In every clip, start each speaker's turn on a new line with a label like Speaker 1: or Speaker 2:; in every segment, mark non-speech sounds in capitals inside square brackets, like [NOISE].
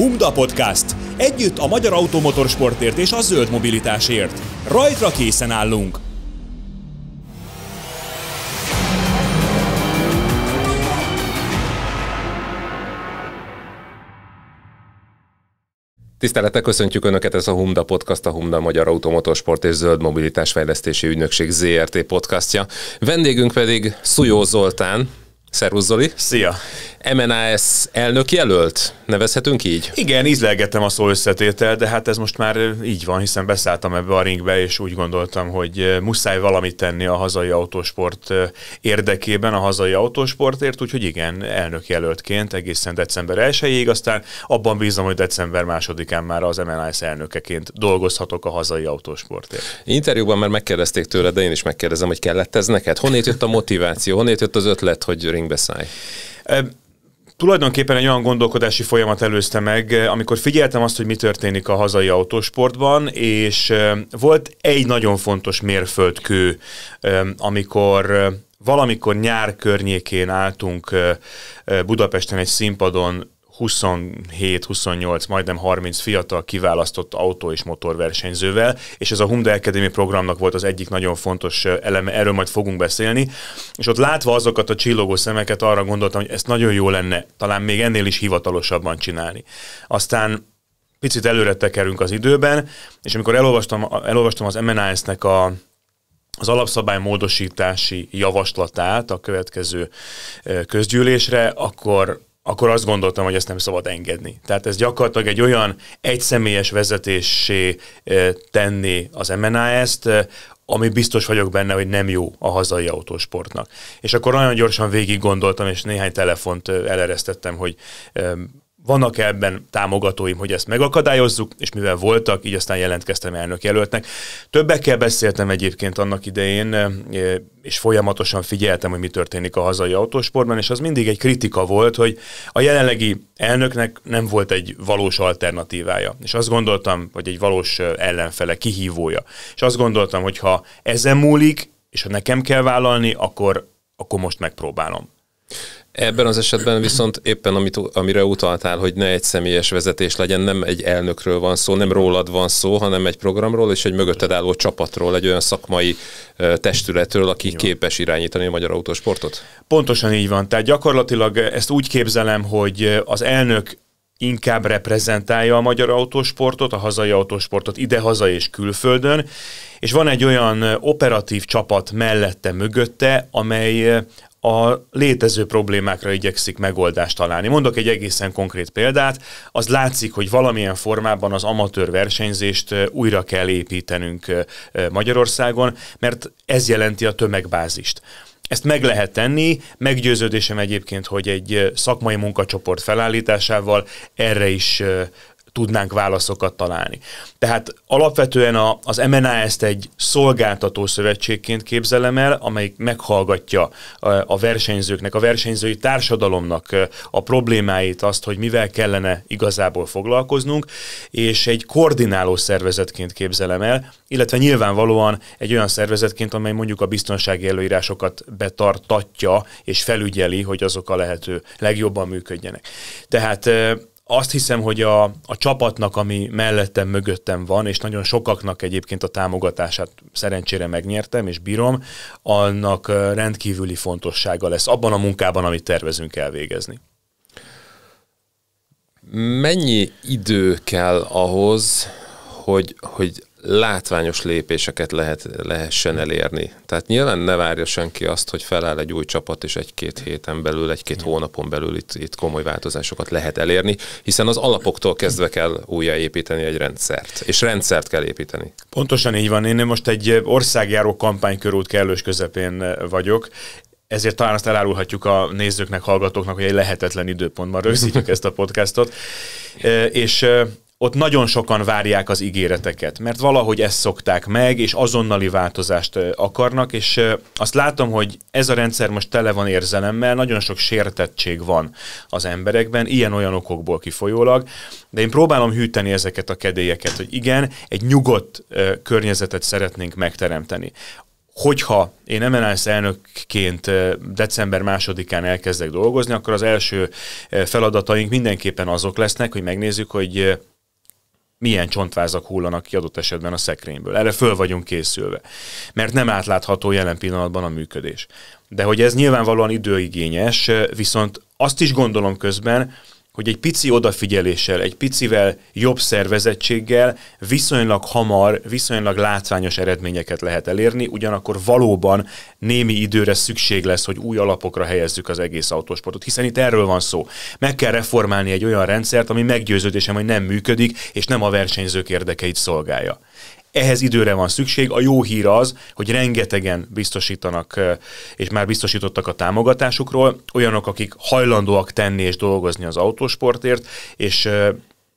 Speaker 1: Humda Podcast. Együtt a magyar automotorsportért és a zöld mobilitásért. Rajtra készen állunk!
Speaker 2: Tisztelettel köszöntjük Önöket, ez a Humda Podcast, a Humda Magyar Automotorsport és Zöld Mobilitás Fejlesztési Ügynökség ZRT podcastja. Vendégünk pedig Szujó Zoltán, Szervusz Zoli! Szia! MNAS
Speaker 1: elnök jelölt? Nevezhetünk így? Igen, ízlelgettem a szó összetétel, de hát ez most már így van, hiszen beszálltam ebbe a ringbe, és úgy gondoltam, hogy muszáj valamit tenni a hazai autósport érdekében, a hazai autósportért, úgyhogy igen, elnök jelöltként egészen december 1-ig, aztán abban bízom, hogy december 2-án már az MNAS elnökeként dolgozhatok a hazai autósportért. Interjúban már megkérdezték tőle, de én is megkérdezem, hogy kellett ez neked? Honnét jött a motiváció, Honnét jött az ötlet, hogy ringbe szállj? tulajdonképpen egy olyan gondolkodási folyamat előzte meg, eh, amikor figyeltem azt, hogy mi történik a hazai autósportban, és eh, volt egy nagyon fontos mérföldkő, eh, amikor valamikor nyár környékén álltunk Budapesten egy színpadon 27-28, majdnem 30 fiatal kiválasztott autó és motorversenyzővel, és ez a Humda Academy programnak volt az egyik nagyon fontos eleme, erről majd fogunk beszélni, és ott látva azokat a csillogó szemeket arra gondoltam, hogy ezt nagyon jó lenne talán még ennél is hivatalosabban csinálni. Aztán picit előre tekerünk az időben, és amikor elolvastam, elolvastam az MNAS-nek a az alapszabály módosítási javaslatát a következő közgyűlésre, akkor akkor azt gondoltam, hogy ezt nem szabad engedni. Tehát ez gyakorlatilag egy olyan egyszemélyes vezetésé tenni az MNAS-t, ami biztos vagyok benne, hogy nem jó a hazai autósportnak. És akkor nagyon gyorsan végig gondoltam, és néhány telefont eleresztettem, hogy vannak -e ebben támogatóim, hogy ezt megakadályozzuk, és mivel voltak, így aztán jelentkeztem elnök jelöltnek. Többekkel beszéltem egyébként annak idején, eh, és folyamatosan figyeltem, hogy mi történik a hazai autósportban, és az mindig egy kritika volt, hogy a jelenlegi elnöknek nem volt egy valós alternatívája. És azt gondoltam, hogy egy valós eh, ellenfele, kihívója. És azt gondoltam, hogy ha ezen múlik, és ha nekem kell vállalni, akkor, akkor most megpróbálom. Ebben az esetben viszont éppen amit,
Speaker 2: amire utaltál, hogy ne egy személyes vezetés legyen, nem egy elnökről van szó, nem rólad van szó, hanem egy programról és egy mögötted álló csapatról, egy olyan szakmai testületről, aki Jó. képes
Speaker 1: irányítani a magyar autósportot. Pontosan így van. Tehát gyakorlatilag ezt úgy képzelem, hogy az elnök inkább reprezentálja a magyar autósportot, a hazai autósportot idehaza és külföldön, és van egy olyan operatív csapat mellette, mögötte, amely a létező problémákra igyekszik megoldást találni. Mondok egy egészen konkrét példát, az látszik, hogy valamilyen formában az amatőr versenyzést újra kell építenünk Magyarországon, mert ez jelenti a tömegbázist. Ezt meg lehet tenni, meggyőződésem egyébként, hogy egy szakmai munkacsoport felállításával erre is tudnánk válaszokat találni. Tehát alapvetően a, az MNA ezt egy szolgáltató szövetségként képzelem el, amelyik meghallgatja eh, a versenyzőknek, a versenyzői társadalomnak eh, a problémáit, azt, hogy mivel kellene igazából foglalkoznunk, és egy koordináló szervezetként képzelem el, illetve nyilvánvalóan egy olyan szervezetként, amely mondjuk a biztonsági előírásokat betartatja és felügyeli, hogy azok a lehető legjobban működjenek. Tehát eh, azt hiszem, hogy a, a csapatnak, ami mellettem, mögöttem van, és nagyon sokaknak egyébként a támogatását szerencsére megnyertem, és bírom, annak rendkívüli fontossága lesz abban a munkában, amit tervezünk elvégezni.
Speaker 2: Mennyi idő kell ahhoz, hogy, hogy látványos lépéseket lehet, lehessen elérni. Tehát nyilván ne várja senki azt, hogy feláll egy új csapat, és egy-két héten belül, egy-két hónapon belül itt, itt komoly változásokat lehet elérni, hiszen az alapoktól kezdve kell újjáépíteni egy rendszert, és rendszert kell építeni.
Speaker 1: Pontosan így van. Én most egy országjáró kampánykörút kellős közepén vagyok, ezért talán azt elárulhatjuk a nézőknek, hallgatóknak, hogy egy lehetetlen időpontban rögzítjük ezt a podcastot. És ott nagyon sokan várják az ígéreteket, mert valahogy ezt szokták meg, és azonnali változást akarnak, és azt látom, hogy ez a rendszer most tele van érzelemmel, nagyon sok sértettség van az emberekben, ilyen-olyan okokból kifolyólag, de én próbálom hűteni ezeket a kedélyeket, hogy igen, egy nyugodt környezetet szeretnénk megteremteni hogyha én MLS elnökként december másodikán elkezdek dolgozni, akkor az első feladataink mindenképpen azok lesznek, hogy megnézzük, hogy milyen csontvázak hullanak ki adott esetben a szekrényből. Erre föl vagyunk készülve, mert nem átlátható jelen pillanatban a működés. De hogy ez nyilvánvalóan időigényes, viszont azt is gondolom közben, hogy egy pici odafigyeléssel, egy picivel jobb szervezettséggel viszonylag hamar, viszonylag látványos eredményeket lehet elérni, ugyanakkor valóban némi időre szükség lesz, hogy új alapokra helyezzük az egész autósportot, hiszen itt erről van szó. Meg kell reformálni egy olyan rendszert, ami meggyőződésem, hogy nem működik, és nem a versenyzők érdekeit szolgálja. Ehhez időre van szükség. A jó hír az, hogy rengetegen biztosítanak, és már biztosítottak a támogatásukról, olyanok, akik hajlandóak tenni és dolgozni az autósportért, és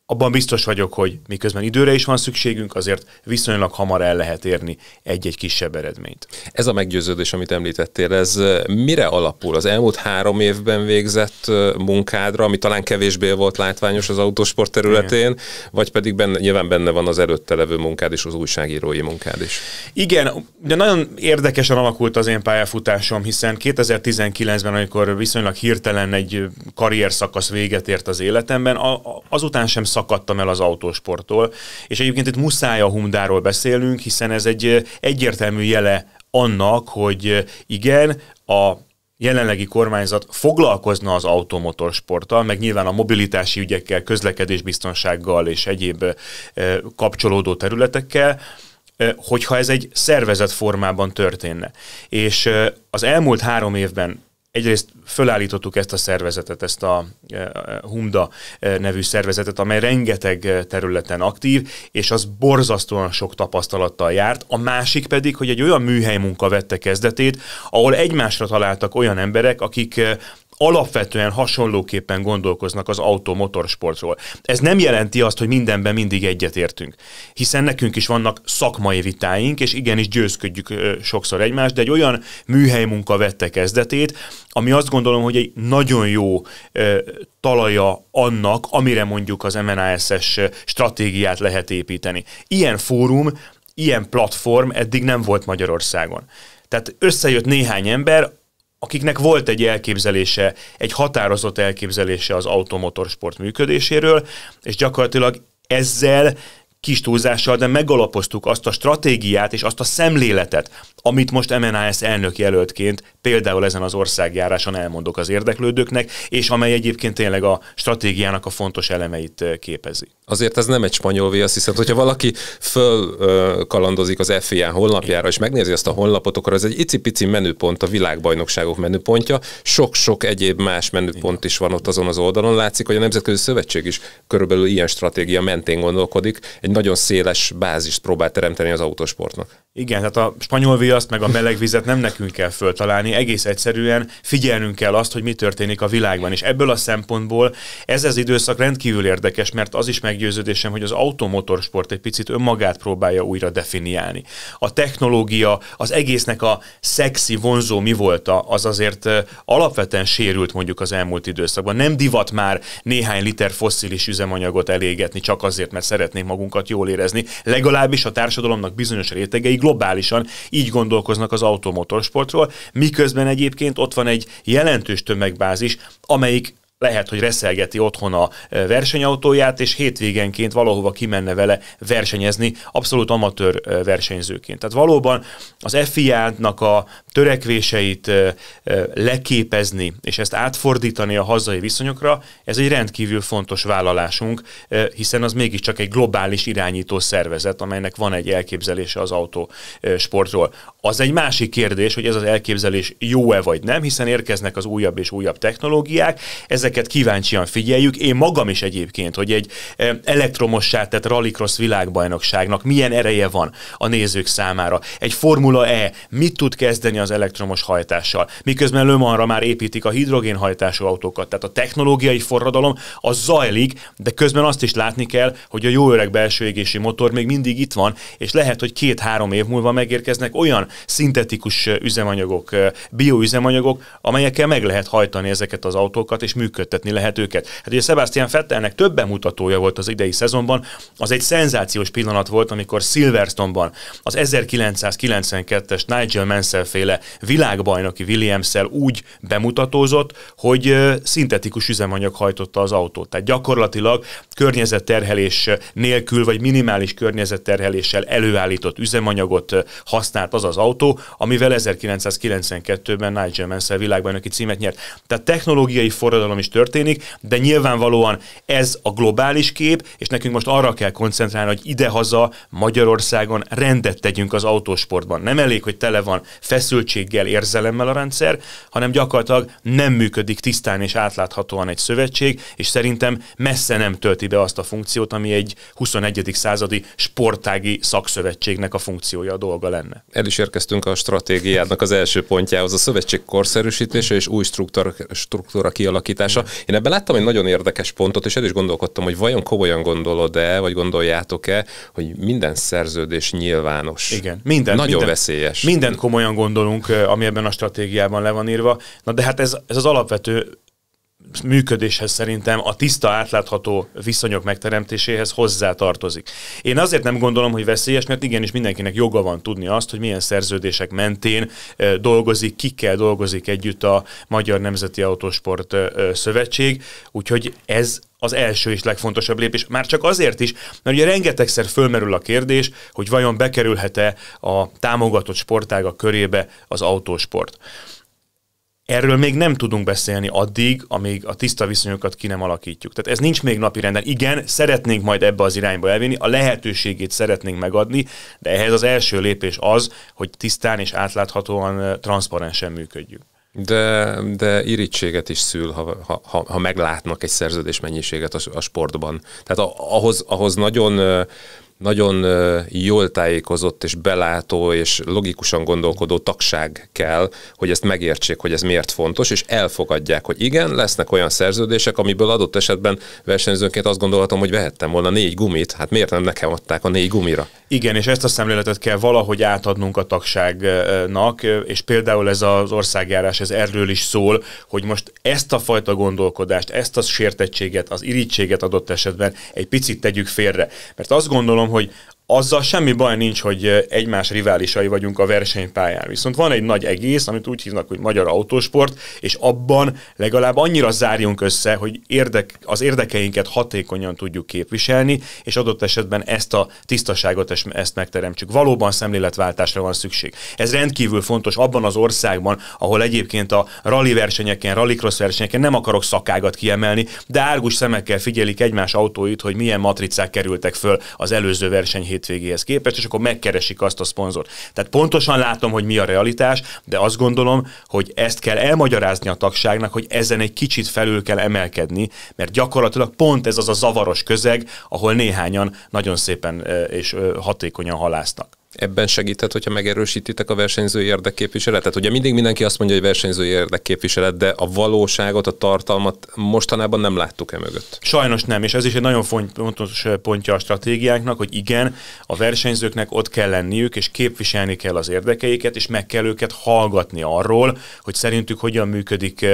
Speaker 1: abban biztos vagyok, hogy miközben időre is van szükségünk, azért viszonylag hamar el lehet érni egy-egy kisebb eredményt. Ez a meggyőződés, amit említettél,
Speaker 2: ez mire alapul? Az elmúlt három évben végzett munkádra, ami talán kevésbé volt látványos az autósport területén, Igen. vagy pedig benne, nyilván benne van az előtte levő munkád és az újságírói munkád is.
Speaker 1: Igen, de nagyon érdekesen alakult az én pályafutásom, hiszen 2019-ben, amikor viszonylag hirtelen egy karrierszakasz véget ért az életemben, azután sem szakadtam el az autósporttól. És egyébként itt muszáj a Hundáról beszélünk, hiszen ez egy egyértelmű jele annak, hogy igen, a jelenlegi kormányzat foglalkozna az automotorsporttal, meg nyilván a mobilitási ügyekkel, közlekedésbiztonsággal és egyéb kapcsolódó területekkel, hogyha ez egy szervezet formában történne. És az elmúlt három évben egyrészt fölállítottuk ezt a szervezetet, ezt a e, e, Humda e, nevű szervezetet, amely rengeteg területen aktív, és az borzasztóan sok tapasztalattal járt. A másik pedig, hogy egy olyan műhely munka vette kezdetét, ahol egymásra találtak olyan emberek, akik alapvetően hasonlóképpen gondolkoznak az automotorsportról. Ez nem jelenti azt, hogy mindenben mindig egyetértünk, hiszen nekünk is vannak szakmai vitáink, és igenis győzködjük sokszor egymást, de egy olyan műhely munka vette kezdetét, ami azt gondolom, hogy egy nagyon jó talaja annak, amire mondjuk az MNASS stratégiát lehet építeni. Ilyen fórum, ilyen platform eddig nem volt Magyarországon. Tehát összejött néhány ember, akiknek volt egy elképzelése, egy határozott elképzelése az automotorsport működéséről, és gyakorlatilag ezzel kis túlzással, de megalapoztuk azt a stratégiát és azt a szemléletet, amit most MNAS elnök jelöltként például ezen az országjáráson elmondok az érdeklődőknek, és amely egyébként tényleg a stratégiának a fontos elemeit képezi
Speaker 2: azért ez nem egy spanyol viasz, hiszen hogyha valaki fölkalandozik az FIA honlapjára, és megnézi azt a honlapot, akkor ez egy icipici menüpont, a világbajnokságok menüpontja, sok-sok egyéb más menüpont is van ott azon az oldalon. Látszik, hogy a Nemzetközi Szövetség is körülbelül ilyen stratégia mentén gondolkodik, egy nagyon széles bázist próbál teremteni az autósportnak.
Speaker 1: Igen, tehát a spanyol viaszt meg a meleg vizet nem nekünk kell föltalálni, egész egyszerűen figyelnünk kell azt, hogy mi történik a világban. És ebből a szempontból ez az időszak rendkívül érdekes, mert az is meggyőződésem, hogy az automotorsport egy picit önmagát próbálja újra definiálni. A technológia, az egésznek a szexi vonzó mi volt, az azért alapvetően sérült mondjuk az elmúlt időszakban. Nem divat már néhány liter fosszilis üzemanyagot elégetni csak azért, mert szeretnénk magunkat jól érezni. Legalábbis a társadalomnak bizonyos rétegei globálisan így gondolkoznak az automotorsportról, miközben egyébként ott van egy jelentős tömegbázis, amelyik lehet, hogy reszelgeti otthon a e, versenyautóját, és hétvégenként valahova kimenne vele versenyezni, abszolút amatőr e, versenyzőként. Tehát valóban az FIA-nak a törekvéseit e, leképezni, és ezt átfordítani a hazai viszonyokra, ez egy rendkívül fontos vállalásunk, hiszen az mégiscsak egy globális irányító szervezet, amelynek van egy elképzelése az autósportról. Az egy másik kérdés, hogy ez az elképzelés jó-e vagy nem, hiszen érkeznek az újabb és újabb technológiák, ezek ezeket kíváncsian figyeljük. Én magam is egyébként, hogy egy eh, elektromossá tett rallycross világbajnokságnak milyen ereje van a nézők számára. Egy Formula E mit tud kezdeni az elektromos hajtással? Miközben Lömanra már építik a hidrogénhajtású autókat. Tehát a technológiai forradalom az zajlik, de közben azt is látni kell, hogy a jó öreg belső égési motor még mindig itt van, és lehet, hogy két-három év múlva megérkeznek olyan szintetikus eh, üzemanyagok, eh, bioüzemanyagok, amelyekkel meg lehet hajtani ezeket az autókat, és működni működtetni lehet őket. Hát ugye Sebastian Fettelnek több bemutatója volt az idei szezonban, az egy szenzációs pillanat volt, amikor Silverstone-ban az 1992-es Nigel Mansell féle világbajnoki williams úgy bemutatózott, hogy szintetikus üzemanyag hajtotta az autót. Tehát gyakorlatilag környezetterhelés nélkül, vagy minimális környezetterheléssel előállított üzemanyagot használt az az autó, amivel 1992-ben Nigel Mansell világbajnoki címet nyert. Tehát technológiai forradalom is történik, de nyilvánvalóan ez a globális kép, és nekünk most arra kell koncentrálni, hogy idehaza Magyarországon rendet tegyünk az autósportban. Nem elég, hogy tele van feszültséggel, érzelemmel a rendszer, hanem gyakorlatilag nem működik tisztán és átláthatóan egy szövetség, és szerintem messze nem tölti be azt a funkciót, ami egy 21. századi sportági szakszövetségnek a funkciója, a dolga lenne.
Speaker 2: El is érkeztünk a stratégiádnak az első pontjához, a szövetség korszerűsítése és új struktúra, struktúra kialakítása megoldása. Én ebben láttam egy nagyon érdekes pontot, és el is gondolkodtam, hogy vajon komolyan gondolod-e, vagy gondoljátok-e, hogy minden szerződés nyilvános. Igen, minden. Nagyon minden, veszélyes.
Speaker 1: Minden komolyan gondolunk, ami ebben a stratégiában le van írva. Na de hát ez, ez az alapvető működéshez szerintem a tiszta, átlátható viszonyok megteremtéséhez hozzá tartozik. Én azért nem gondolom, hogy veszélyes, mert igenis mindenkinek joga van tudni azt, hogy milyen szerződések mentén dolgozik, kikkel dolgozik együtt a Magyar Nemzeti Autósport Szövetség, úgyhogy ez az első és legfontosabb lépés. Már csak azért is, mert ugye rengetegszer fölmerül a kérdés, hogy vajon bekerülhet-e a támogatott sportága körébe az autósport. Erről még nem tudunk beszélni addig, amíg a tiszta viszonyokat ki nem alakítjuk. Tehát ez nincs még napi renden. Igen, szeretnénk majd ebbe az irányba elvinni, a lehetőségét szeretnénk megadni, de ehhez az első lépés az, hogy tisztán és átláthatóan, transzparensen működjük. De, de
Speaker 2: irítséget is szül, ha, ha,
Speaker 1: ha meglátnak egy szerződés
Speaker 2: mennyiséget a, a sportban. Tehát a, ahhoz, ahhoz nagyon nagyon jól tájékozott és belátó és logikusan gondolkodó tagság kell, hogy ezt megértsék, hogy ez miért fontos, és elfogadják, hogy igen, lesznek olyan szerződések, amiből adott esetben versenyzőnként azt gondolhatom, hogy vehettem volna négy gumit, hát miért nem nekem adták a négy gumira?
Speaker 1: Igen, és ezt a szemléletet kell valahogy átadnunk a tagságnak, és például ez az országjárás, ez erről is szól, hogy most ezt a fajta gondolkodást, ezt a sértettséget, az irítséget adott esetben egy picit tegyük félre. Mert azt gondolom, oi azzal semmi baj nincs, hogy egymás riválisai vagyunk a versenypályán. Viszont van egy nagy egész, amit úgy hívnak, hogy magyar autósport, és abban legalább annyira zárjunk össze, hogy érdek, az érdekeinket hatékonyan tudjuk képviselni, és adott esetben ezt a tisztaságot, ezt megteremtsük. Valóban szemléletváltásra van szükség. Ez rendkívül fontos abban az országban, ahol egyébként a rally versenyeken, rallycross versenyeken nem akarok szakágat kiemelni, de árgus szemekkel figyelik egymás autóit, hogy milyen matricák kerültek föl az előző verseny hétvégéhez képest, és akkor megkeresik azt a szponzort. Tehát pontosan látom, hogy mi a realitás, de azt gondolom, hogy ezt kell elmagyarázni a tagságnak, hogy ezen egy kicsit felül kell emelkedni, mert gyakorlatilag pont ez az a zavaros közeg, ahol néhányan nagyon szépen és hatékonyan
Speaker 2: halásznak ebben segített, hogyha megerősítitek a versenyzői érdekképviseletet? Ugye mindig mindenki azt mondja, hogy versenyzői érdekképviselet, de a valóságot, a tartalmat mostanában nem láttuk e mögött.
Speaker 1: Sajnos nem, és ez is egy nagyon fontos pontja a stratégiánknak, hogy igen, a versenyzőknek ott kell lenniük, és képviselni kell az érdekeiket, és meg kell őket hallgatni arról, hogy szerintük hogyan működik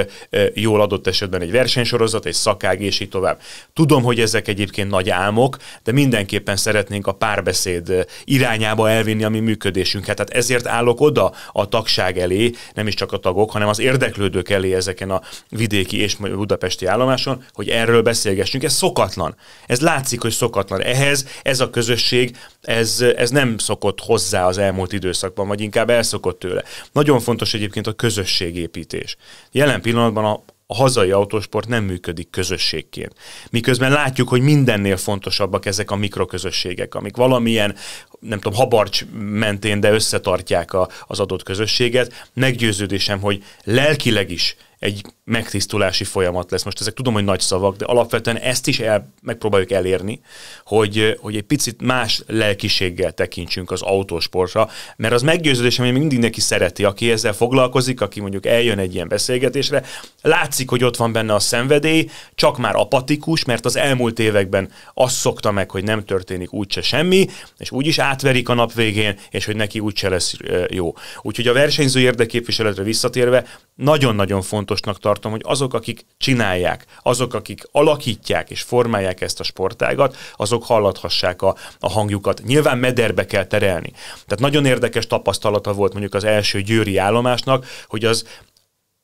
Speaker 1: jól adott esetben egy versenysorozat, egy szakág, és így tovább. Tudom, hogy ezek egyébként nagy álmok, de mindenképpen szeretnénk a párbeszéd irányába elvinni elvinni a mi működésünket. Tehát ezért állok oda a tagság elé, nem is csak a tagok, hanem az érdeklődők elé ezeken a vidéki és budapesti állomáson, hogy erről beszélgessünk. Ez szokatlan. Ez látszik, hogy szokatlan. Ehhez ez a közösség, ez, ez nem szokott hozzá az elmúlt időszakban, vagy inkább elszokott tőle. Nagyon fontos egyébként a közösségépítés. Jelen pillanatban a a hazai autósport nem működik közösségként. Miközben látjuk, hogy mindennél fontosabbak ezek a mikroközösségek, amik valamilyen, nem tudom, habarcs mentén, de összetartják a, az adott közösséget. Meggyőződésem, hogy lelkileg is egy megtisztulási folyamat lesz. Most ezek tudom, hogy nagy szavak, de alapvetően ezt is el, megpróbáljuk elérni, hogy, hogy egy picit más lelkiséggel tekintsünk az autósportra, mert az meggyőződés, ami mindig neki szereti, aki ezzel foglalkozik, aki mondjuk eljön egy ilyen beszélgetésre, látszik, hogy ott van benne a szenvedély, csak már apatikus, mert az elmúlt években azt szokta meg, hogy nem történik úgyse semmi, és úgyis átverik a nap végén, és hogy neki úgyse lesz jó. Úgyhogy a versenyző érdeképviseletre visszatérve, nagyon-nagyon fontos fontosnak tartom, hogy azok, akik csinálják, azok, akik alakítják és formálják ezt a sportágat, azok hallathassák a, a hangjukat. Nyilván mederbe kell terelni. Tehát nagyon érdekes tapasztalata volt mondjuk az első győri állomásnak, hogy az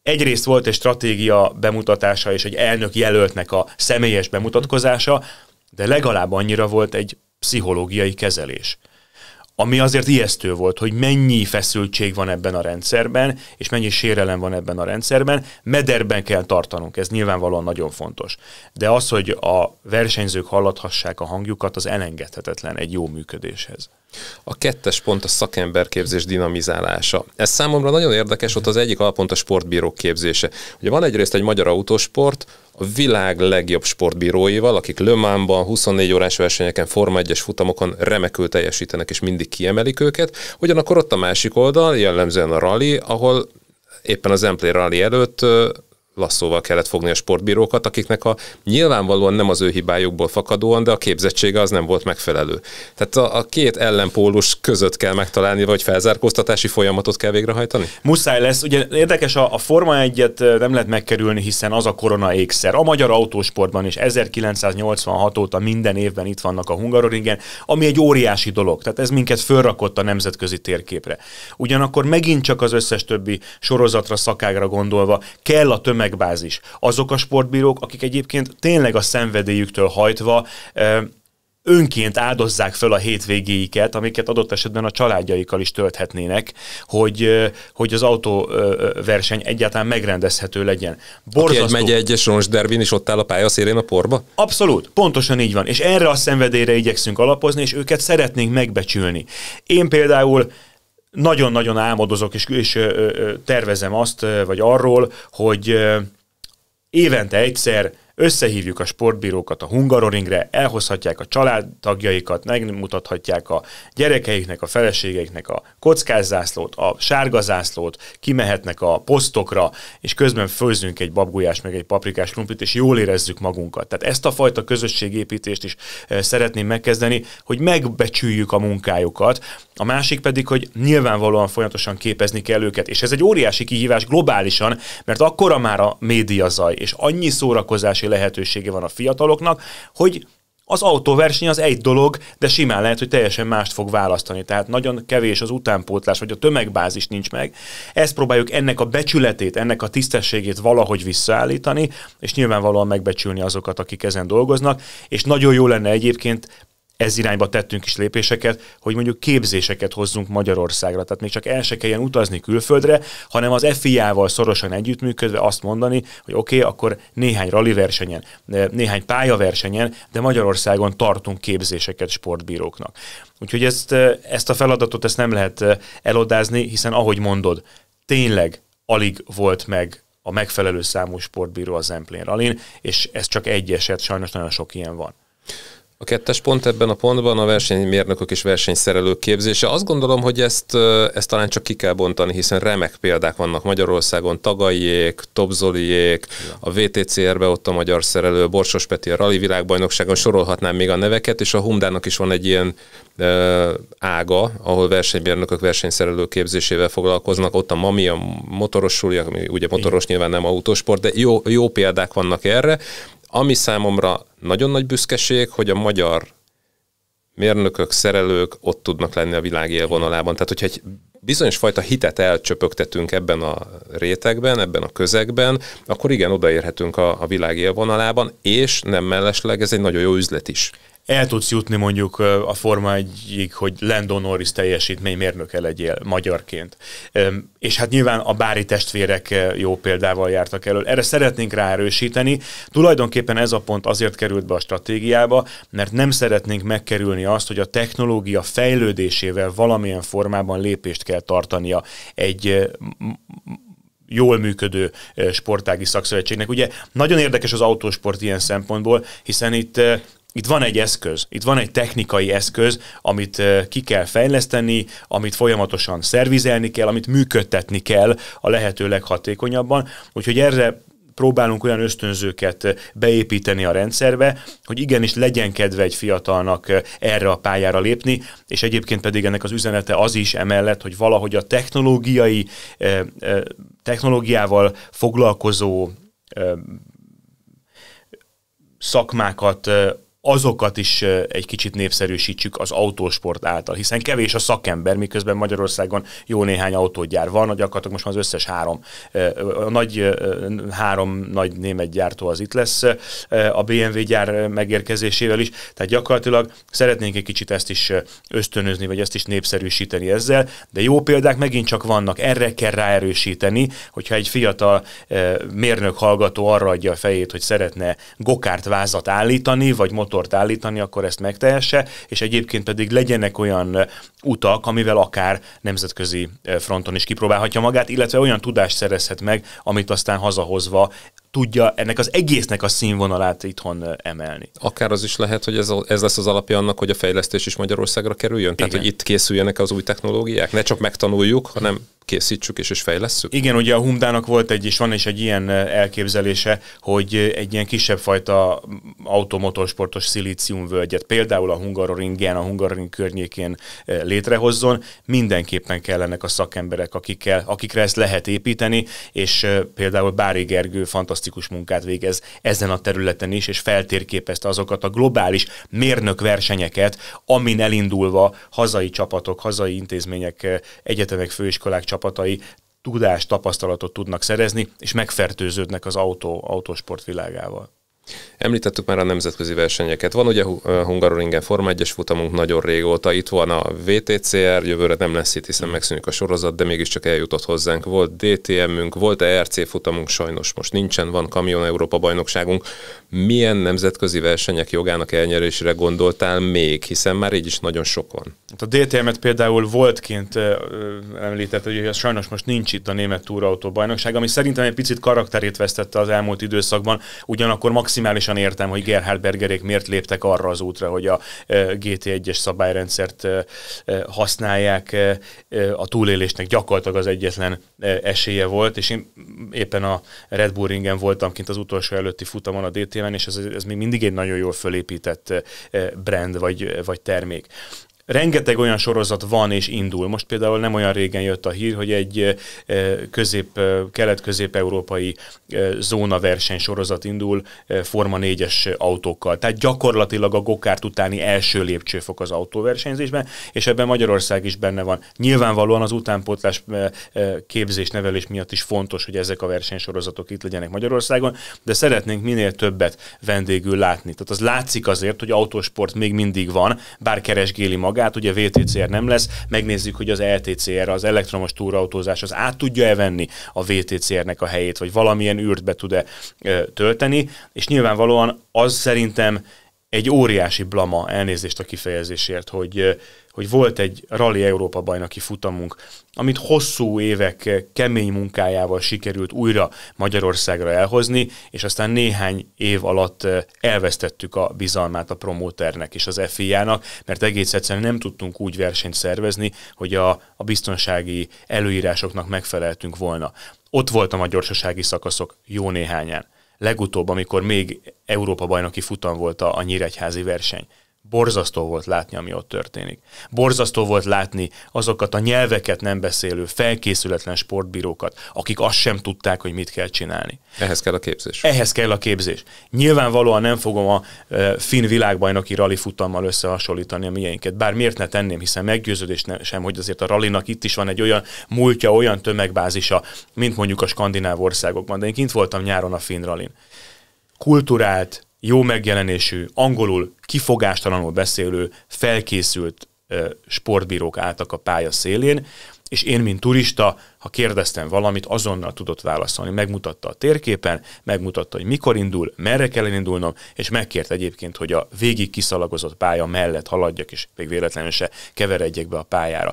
Speaker 1: egyrészt volt egy stratégia bemutatása és egy elnök jelöltnek a személyes bemutatkozása, de legalább annyira volt egy pszichológiai kezelés ami azért ijesztő volt, hogy mennyi feszültség van ebben a rendszerben, és mennyi sérelem van ebben a rendszerben. Mederben kell tartanunk, ez nyilvánvalóan nagyon fontos. De az, hogy a versenyzők hallathassák a hangjukat, az elengedhetetlen egy jó működéshez.
Speaker 2: A kettes pont a szakemberképzés dinamizálása. Ez számomra nagyon érdekes, ott az egyik alpont a sportbírók képzése. Ugye van egyrészt egy magyar autósport, a világ legjobb sportbíróival, akik Lömánban, 24 órás versenyeken, Forma 1-es futamokon remekül teljesítenek, és mindig kiemelik őket. Ugyanakkor ott a másik oldal, jellemzően a rally, ahol éppen az Emplé Rally előtt lasszóval kellett fogni a sportbírókat, akiknek a nyilvánvalóan nem az ő hibájukból fakadóan, de a képzettsége az nem volt megfelelő. Tehát a, a két ellenpólus
Speaker 1: között kell megtalálni, vagy felzárkóztatási folyamatot kell végrehajtani? Muszáj lesz. Ugye érdekes, a, a Forma egyet nem lehet megkerülni, hiszen az a korona ékszer. A magyar autósportban is 1986 óta minden évben itt vannak a Hungaroringen, ami egy óriási dolog. Tehát ez minket fölrakott a nemzetközi térképre. Ugyanakkor megint csak az összes többi sorozatra, szakágra gondolva kell a tömeg tömegbázis. Azok a sportbírók, akik egyébként tényleg a szenvedélyüktől hajtva önként áldozzák föl a hétvégéiket, amiket adott esetben a családjaikkal is tölthetnének, hogy, hogy az autóverseny egyáltalán megrendezhető legyen. Borzasztó. Aki egy megye egyes rons dervin is ott áll a pálya szélén a porba? Abszolút, pontosan így van. És erre a szenvedélyre igyekszünk alapozni, és őket szeretnénk megbecsülni. Én például nagyon-nagyon álmodozok, és, és tervezem azt, vagy arról, hogy évente egyszer összehívjuk a sportbírókat a Hungaroringre, elhozhatják a családtagjaikat, megmutathatják a gyerekeiknek, a feleségeiknek a kockázászlót, a sárgazászlót, kimehetnek a posztokra, és közben főzünk egy babgulyás meg egy paprikás krumplit, és jól érezzük magunkat. Tehát ezt a fajta közösségépítést is e, szeretném megkezdeni, hogy megbecsüljük a munkájukat, a másik pedig, hogy nyilvánvalóan folyamatosan képezni kell őket. És ez egy óriási kihívás globálisan, mert akkora már a zaj, és annyi szórakozás választási lehetősége van a fiataloknak, hogy az autóverseny az egy dolog, de simán lehet, hogy teljesen mást fog választani. Tehát nagyon kevés az utánpótlás, vagy a tömegbázis nincs meg. Ezt próbáljuk ennek a becsületét, ennek a tisztességét valahogy visszaállítani, és nyilvánvalóan megbecsülni azokat, akik ezen dolgoznak. És nagyon jó lenne egyébként ez irányba tettünk is lépéseket, hogy mondjuk képzéseket hozzunk Magyarországra. Tehát még csak el se kelljen utazni külföldre, hanem az FIA-val szorosan együttműködve azt mondani, hogy oké, okay, akkor néhány rali versenyen, eh, néhány pályaversenyen, de Magyarországon tartunk képzéseket sportbíróknak. Úgyhogy ezt, eh, ezt a feladatot ezt nem lehet eh, elodázni, hiszen ahogy mondod, tényleg alig volt meg a megfelelő számú sportbíró az Zemplén Ralin, és ez csak egy eset, sajnos nagyon sok ilyen van.
Speaker 2: A kettes pont ebben a pontban a versenymérnökök és versenyszerelők képzése. Azt gondolom, hogy ezt, ezt talán csak ki kell bontani, hiszen remek példák vannak Magyarországon, Tagaiék, Tobzoliék, a VTCR-be ott a magyar szerelő, Borsos Peti a Rally világbajnokságon, sorolhatnám még a neveket, és a Humdának is van egy ilyen e, ága, ahol versenymérnökök versenyszerelők képzésével foglalkoznak, ott a Mami, a motoros suli, ami ugye motoros nyilván nem autósport, de jó, jó példák vannak erre, ami számomra nagyon nagy büszkeség, hogy a magyar mérnökök, szerelők ott tudnak lenni a világ élvonalában. Tehát, hogyha egy bizonyos fajta hitet elcsöpögtetünk ebben a rétegben, ebben a közegben, akkor igen, odaérhetünk a, a világ élvonalában, és nem mellesleg
Speaker 1: ez egy nagyon jó üzlet is el tudsz jutni mondjuk a Forma egyik, hogy Landon Norris mérnöke legyél magyarként. És hát nyilván a bári testvérek jó példával jártak elő. Erre szeretnénk ráerősíteni. Tulajdonképpen ez a pont azért került be a stratégiába, mert nem szeretnénk megkerülni azt, hogy a technológia fejlődésével valamilyen formában lépést kell tartania egy jól működő sportági szakszövetségnek. Ugye nagyon érdekes az autósport ilyen szempontból, hiszen itt itt van egy eszköz, itt van egy technikai eszköz, amit ki kell fejleszteni, amit folyamatosan szervizelni kell, amit működtetni kell a lehető leghatékonyabban. Úgyhogy erre próbálunk olyan ösztönzőket beépíteni a rendszerbe, hogy igenis legyen kedve egy fiatalnak erre a pályára lépni, és egyébként pedig ennek az üzenete az is emellett, hogy valahogy a technológiai, technológiával foglalkozó szakmákat azokat is egy kicsit népszerűsítsük az autósport által, hiszen kevés a szakember, miközben Magyarországon jó néhány autógyár van, gyakorlatilag most már az összes három, a nagy, három nagy német gyártó az itt lesz a BMW gyár megérkezésével is, tehát gyakorlatilag szeretnénk egy kicsit ezt is ösztönözni, vagy ezt is népszerűsíteni ezzel, de jó példák megint csak vannak, erre kell ráerősíteni, hogyha egy fiatal mérnök hallgató arra adja a fejét, hogy szeretne gokárt vázat állítani, vagy motor motort állítani, akkor ezt megtehesse, és egyébként pedig legyenek olyan utak, amivel akár nemzetközi fronton is kipróbálhatja magát, illetve olyan tudást szerezhet meg, amit aztán hazahozva tudja ennek az egésznek a színvonalát itthon emelni. Akár az is lehet, hogy ez, a, ez lesz az alapja annak, hogy a fejlesztés is Magyarországra kerüljön? Igen. Tehát, hogy itt készüljenek az új technológiák? Ne csak megtanuljuk, hanem készítsük és, és fejlesszük? Igen, ugye a Humdának volt egy, és van is egy ilyen eh, elképzelése, hogy eh, egy ilyen kisebb fajta mm, automotorsportos szilíciumvölgyet, például a Hungaroringen, a Hungaroring környékén eh, létrehozzon, mindenképpen kellenek a szakemberek, akikkel, akikre ezt lehet építeni, és például Bári Gergő fantasztikus munkát végez ezen a területen is, és feltérképezte azokat a globális mérnök versenyeket, amin elindulva hazai csapatok, hazai intézmények, egyetemek, főiskolák, csapatai tudást, tapasztalatot tudnak szerezni, és megfertőződnek az autó, autósport világával.
Speaker 2: Említettük már a nemzetközi versenyeket. Van ugye eh, Hungaroringen Forma 1-es futamunk nagyon régóta, itt van a VTCR, jövőre nem lesz itt, hiszen megszűnik a sorozat, de mégiscsak eljutott hozzánk. Volt DTM-ünk, volt ERC futamunk, sajnos most nincsen, van Kamion Európa bajnokságunk. Milyen nemzetközi versenyek jogának elnyerésére gondoltál még, hiszen már így is nagyon sok van?
Speaker 1: Hát a DTM-et például voltként eh, eh, említett, hogy sajnos most nincs itt a német túrautó bajnokság, ami szerintem egy picit karakterét vesztette az elmúlt időszakban, ugyanakkor max maximálisan értem, hogy Gerhard Bergerék miért léptek arra az útra, hogy a e, GT1-es szabályrendszert e, e, használják. A túlélésnek gyakorlatilag az egyetlen esélye volt, és én éppen a Red Bull ringen voltam kint az utolsó előtti futamon a DTM-en, és ez, ez még mindig egy nagyon jól fölépített brand vagy, vagy termék rengeteg olyan sorozat van és indul. Most például nem olyan régen jött a hír, hogy egy eh, közép, eh, kelet-közép-európai eh, zóna versenysorozat indul Forma 4-es autókkal. Tehát gyakorlatilag a gokárt utáni első lépcsőfok az autóversenyzésben, és ebben Magyarország is benne van. Nyilvánvalóan az utánpótlás képzés, nevelés miatt is fontos, hogy ezek a versenysorozatok itt legyenek Magyarországon, de szeretnénk minél többet vendégül látni. Tehát az látszik azért, hogy autósport még mindig van, bár keresgéli magát, magát, ugye VTCR nem lesz, megnézzük, hogy az LTCR, az elektromos túrautózás, az át tudja-e venni a VTCR-nek a helyét, vagy valamilyen űrt be tud-e tölteni, és nyilvánvalóan az szerintem egy óriási blama, elnézést a kifejezésért, hogy, hogy volt egy Rally Európa bajnoki futamunk, amit hosszú évek kemény munkájával sikerült újra Magyarországra elhozni, és aztán néhány év alatt elvesztettük a bizalmát a promóternek és az FIA-nak, mert egész egyszerűen nem tudtunk úgy versenyt szervezni, hogy a, a biztonsági előírásoknak megfeleltünk volna. Ott voltam a gyorsasági szakaszok jó néhányán legutóbb, amikor még Európa bajnoki futam volt a, a Nyíregyházi verseny. Borzasztó volt látni, ami ott történik. Borzasztó volt látni azokat a nyelveket nem beszélő, felkészületlen sportbírókat, akik azt sem tudták, hogy mit kell csinálni. Ehhez kell a képzés. Ehhez kell a képzés. Nyilvánvalóan nem fogom a e, finn világbajnoki rali futammal összehasonlítani a miénket, bár miért ne tenném, hiszen meggyőződés sem, hogy azért a rallinak itt is van egy olyan múltja, olyan tömegbázisa, mint mondjuk a skandináv országokban. De én kint voltam nyáron a finn rallin. Kulturált, jó megjelenésű, angolul kifogástalanul beszélő, felkészült sportbírók álltak a pálya szélén, és én, mint turista, ha kérdeztem valamit, azonnal tudott válaszolni. Megmutatta a térképen, megmutatta, hogy mikor indul, merre kell indulnom, és megkért egyébként, hogy a végig kiszalagozott pálya mellett haladjak, és még véletlenül se keveredjek be a pályára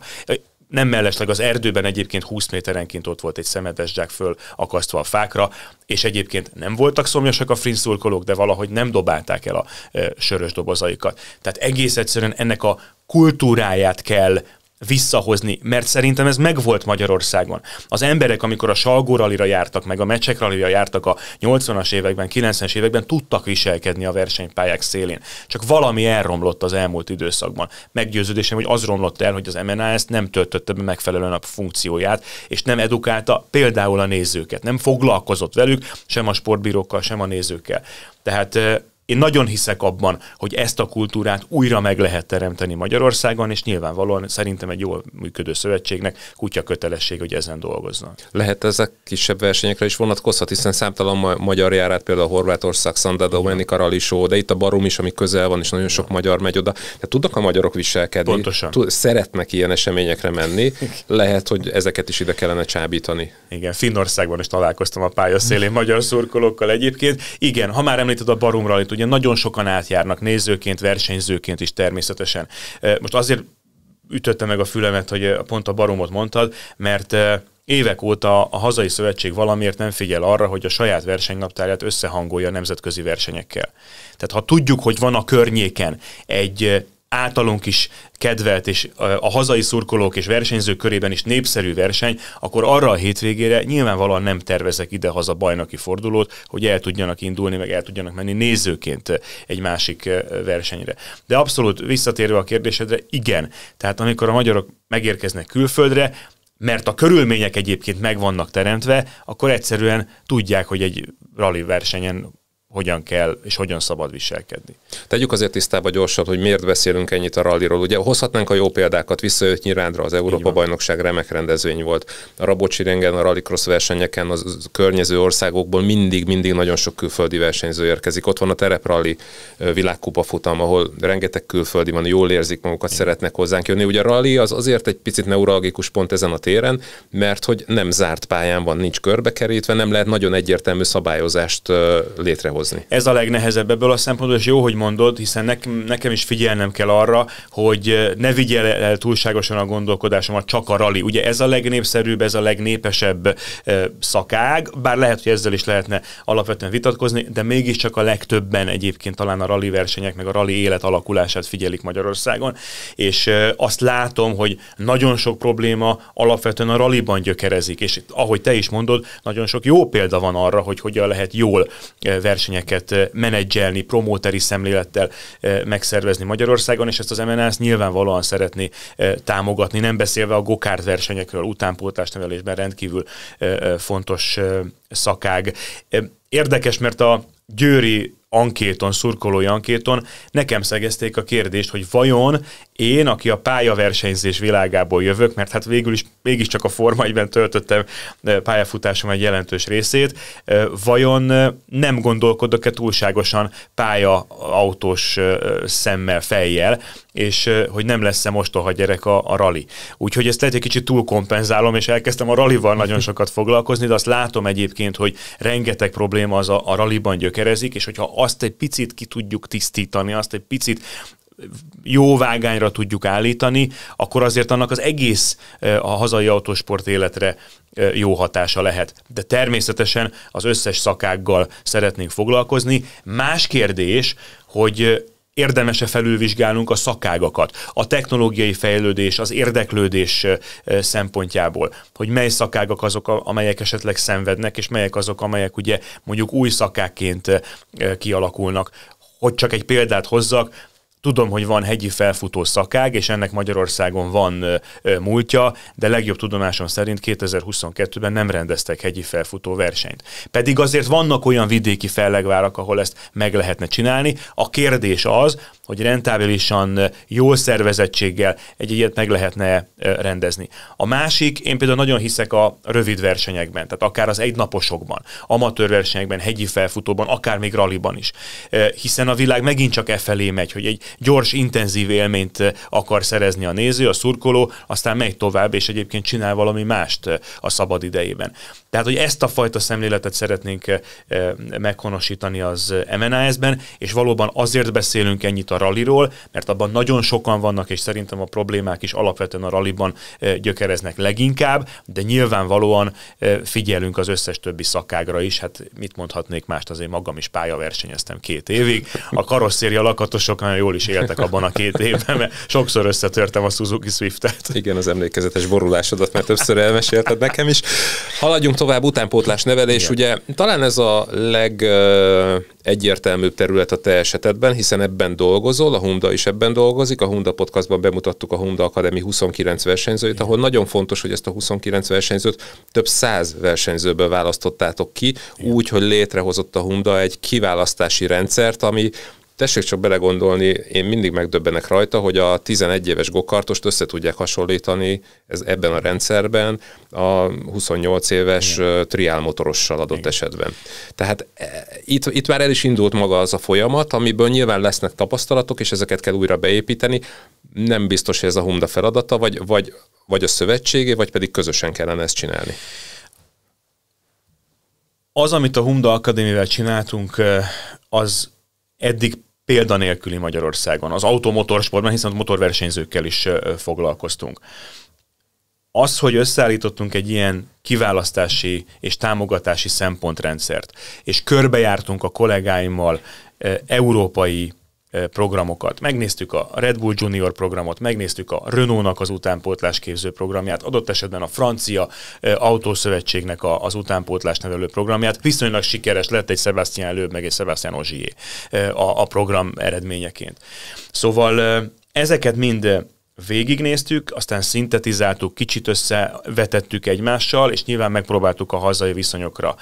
Speaker 1: nem mellesleg az erdőben egyébként 20 méterenként ott volt egy szemetes zsák föl akasztva a fákra, és egyébként nem voltak szomjasak a frinszulkolók, de valahogy nem dobálták el a e, sörös dobozaikat. Tehát egész egyszerűen ennek a kultúráját kell visszahozni, mert szerintem ez megvolt Magyarországon. Az emberek, amikor a Salgóralira jártak, meg a Mecsekralira jártak a 80-as években, 90-es években, tudtak viselkedni a versenypályák szélén. Csak valami elromlott az elmúlt időszakban. Meggyőződésem, hogy az romlott el, hogy az MNAS nem töltötte be megfelelően a funkcióját, és nem edukálta például a nézőket, nem foglalkozott velük, sem a sportbírókkal, sem a nézőkkel. Tehát én nagyon hiszek abban, hogy ezt a kultúrát újra meg lehet teremteni Magyarországon, és nyilvánvalóan szerintem egy jól működő szövetségnek kutya kötelesség, hogy ezen dolgoznak. Lehet
Speaker 2: ezek kisebb versenyekre is vonatkozhat, hiszen számtalan ma- magyar járát például Horvátország, Szanda Domenik Aralisó, de itt a Barum is, ami közel van, és nagyon sok ja. magyar megy oda. Tehát tudnak a magyarok viselkedni, Pontosan. Tud, szeretnek ilyen
Speaker 1: eseményekre menni, lehet, hogy ezeket is ide kellene csábítani. Igen, Finnországban is találkoztam a pályaszélén magyar szurkolókkal egyébként. Igen, ha már említed a Barumra, ugye nagyon sokan átjárnak nézőként, versenyzőként is természetesen. Most azért ütötte meg a fülemet, hogy pont a baromot mondtad, mert Évek óta a hazai szövetség valamiért nem figyel arra, hogy a saját versenynaptárját összehangolja a nemzetközi versenyekkel. Tehát ha tudjuk, hogy van a környéken egy általunk is kedvelt és a hazai szurkolók és versenyzők körében is népszerű verseny, akkor arra a hétvégére nyilvánvalóan nem tervezek ide-haza bajnoki fordulót, hogy el tudjanak indulni, meg el tudjanak menni nézőként egy másik versenyre. De abszolút visszatérve a kérdésedre, igen. Tehát amikor a magyarok megérkeznek külföldre, mert a körülmények egyébként meg vannak teremtve, akkor egyszerűen tudják, hogy egy rally versenyen hogyan kell és hogyan szabad viselkedni.
Speaker 2: Tegyük azért tisztába gyorsan, hogy miért beszélünk ennyit a ralliról. Ugye hozhatnánk a jó példákat, visszajött Nyirádra, az Európa-bajnokság remek rendezvény volt. A Rabocsi Rengen, a rallycross versenyeken, az környező országokból mindig-mindig nagyon sok külföldi versenyző érkezik. Ott van a terepralli világkupa futam, ahol rengeteg külföldi van, jól érzik magukat, Igen. szeretnek hozzánk jönni. Ugye a rally az azért egy picit neuralgikus pont ezen a téren, mert hogy nem zárt pályán van, nincs körbekerítve, nem lehet nagyon egyértelmű szabályozást létrehozni hozni.
Speaker 1: Ez a legnehezebb ebből a szempontból, és jó, hogy mondod, hiszen nekem, nekem is figyelnem kell arra, hogy ne vigyel el túlságosan a gondolkodásomat csak a rali. Ugye ez a legnépszerűbb, ez a legnépesebb szakág, bár lehet, hogy ezzel is lehetne alapvetően vitatkozni, de mégiscsak a legtöbben egyébként talán a rali versenyek, meg a rali élet alakulását figyelik Magyarországon, és azt látom, hogy nagyon sok probléma alapvetően a raliban gyökerezik, és ahogy te is mondod, nagyon sok jó példa van arra, hogy hogyan lehet jól versenyezni versenyeket menedzselni, promóteri szemlélettel megszervezni Magyarországon, és ezt az MNS nyilvánvalóan szeretné támogatni, nem beszélve a gokárt versenyekről, utánpótlás nevelésben rendkívül fontos szakág. Érdekes, mert a győri ankéton, szurkolói ankéton nekem szegezték a kérdést, hogy vajon én, aki a pályaversenyzés világából jövök, mert hát végül is mégiscsak a Forma 1 töltöttem pályafutásom egy jelentős részét, vajon nem gondolkodok-e túlságosan pályaautós szemmel, fejjel, és hogy nem lesz-e mostoha gyerek a, a rali. Úgyhogy ezt lehet, hogy kicsit túlkompenzálom, és elkezdtem a rallival nagyon sokat foglalkozni, de azt látom egyébként, hogy rengeteg probléma az a, a raliban gyökerezik, és hogyha azt egy picit ki tudjuk tisztítani, azt egy picit jó vágányra tudjuk állítani, akkor azért annak az egész a hazai autósport életre jó hatása lehet. De természetesen az összes szakággal szeretnénk foglalkozni. Más kérdés, hogy érdemese felülvizsgálnunk a szakágakat, a technológiai fejlődés, az érdeklődés szempontjából, hogy mely szakágak azok, amelyek esetleg szenvednek, és melyek azok, amelyek ugye mondjuk új szakáként kialakulnak. Hogy csak egy példát hozzak, Tudom, hogy van hegyi felfutó szakág, és ennek Magyarországon van múltja, de legjobb tudomásom szerint 2022-ben nem rendeztek hegyi felfutó versenyt. Pedig azért vannak olyan vidéki fellegvárak, ahol ezt meg lehetne csinálni. A kérdés az, hogy rentábilisan, jó szervezettséggel egy ilyet meg lehetne rendezni. A másik, én például nagyon hiszek a rövid versenyekben, tehát akár az egynaposokban, amatőr versenyekben, hegyi felfutóban, akár még raliban is. Hiszen a világ megint csak e felé megy, hogy egy gyors, intenzív élményt eh, akar szerezni a néző, a szurkoló, aztán megy tovább, és egyébként csinál valami mást eh, a szabad idejében. Tehát, hogy ezt a fajta szemléletet szeretnénk eh, meghonosítani az MNAS-ben, és valóban azért beszélünk ennyit a ralliról, mert abban nagyon sokan vannak, és szerintem a problémák is alapvetően a ralliban gyökereznek leginkább, de nyilvánvalóan figyelünk az összes többi szakágra is, hát mit mondhatnék mást, azért magam is pályaversenyeztem két évig. A karosszéria lakatosok nagyon jól is is éltek abban a két évben, mert sokszor összetörtem a Suzuki Swift-et. Igen, az
Speaker 2: emlékezetes borulásodat, mert többször elmesélted nekem is. Haladjunk tovább, utánpótlás nevelés. Igen. Ugye talán ez a leg egyértelműbb terület a te esetedben, hiszen ebben dolgozol, a Honda is ebben dolgozik, a Honda podcastban bemutattuk a Honda Akadémi 29 versenyzőjét, ahol nagyon fontos, hogy ezt a 29 versenyzőt több száz versenyzőből választottátok ki, úgy, hogy létrehozott a Honda egy kiválasztási rendszert, ami tessék csak belegondolni, én mindig megdöbbenek rajta, hogy a 11 éves gokartost össze tudják hasonlítani ez ebben a rendszerben a 28 éves Igen. triálmotorossal adott Igen. esetben. Tehát e, itt, itt már el is indult maga az a folyamat, amiből nyilván lesznek tapasztalatok, és ezeket kell újra beépíteni. Nem biztos, hogy ez a Humda feladata, vagy, vagy, vagy a szövetségé, vagy pedig közösen kellene ezt csinálni.
Speaker 1: Az, amit a Humda Akadémivel csináltunk, az eddig példanélküli Magyarországon. Az automotorsportban, hiszen a motorversenyzőkkel is foglalkoztunk. Az, hogy összeállítottunk egy ilyen kiválasztási és támogatási szempontrendszert, és körbejártunk a kollégáimmal európai programokat. Megnéztük a Red Bull Junior programot, megnéztük a Renault-nak az utánpótlás képző programját, adott esetben a francia autószövetségnek az utánpótlás nevelő programját. Viszonylag sikeres lett egy Sebastian előbb, meg egy Sebastian Ozsié a, a program eredményeként. Szóval ezeket mind végignéztük, aztán szintetizáltuk, kicsit összevetettük egymással, és nyilván megpróbáltuk a hazai viszonyokra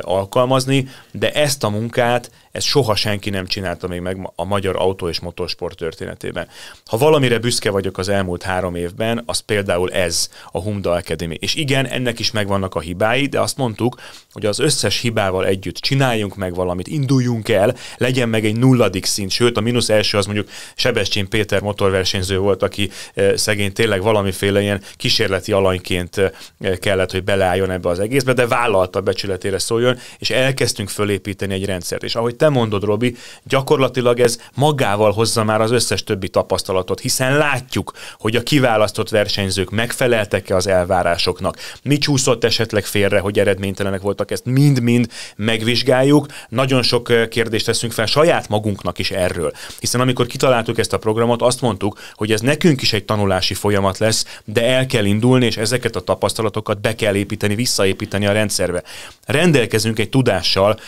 Speaker 1: alkalmazni, de ezt a munkát ezt soha senki nem csinálta még meg a magyar autó és motorsport történetében. Ha valamire büszke vagyok az elmúlt három évben, az például ez, a Humda Academy. És igen, ennek is megvannak a hibái, de azt mondtuk, hogy az összes hibával együtt csináljunk meg valamit, induljunk el, legyen meg egy nulladik szint, sőt a mínusz első az mondjuk Sebestyén Péter motorversenyző volt, aki e, szegény tényleg valamiféle ilyen kísérleti alanyként e, kellett, hogy beleálljon ebbe az egészbe, de vállalta becsületére szóljon, és elkezdtünk fölépíteni egy rendszert. És ahogy te mondod, Robi, gyakorlatilag ez magával hozza már az összes többi tapasztalatot, hiszen látjuk, hogy a kiválasztott versenyzők megfeleltek-e az elvárásoknak. Mi csúszott esetleg félre, hogy eredménytelenek voltak, ezt mind-mind megvizsgáljuk. Nagyon sok eh, kérdést teszünk fel saját magunknak is erről, hiszen amikor kitaláltuk ezt a programot, azt mondtuk, hogy ez nekünk is egy tanulási folyamat lesz, de el kell indulni, és ezeket a tapasztalatokat be kell építeni, visszaépíteni a rendszerbe. Rendelkezünk egy tudással,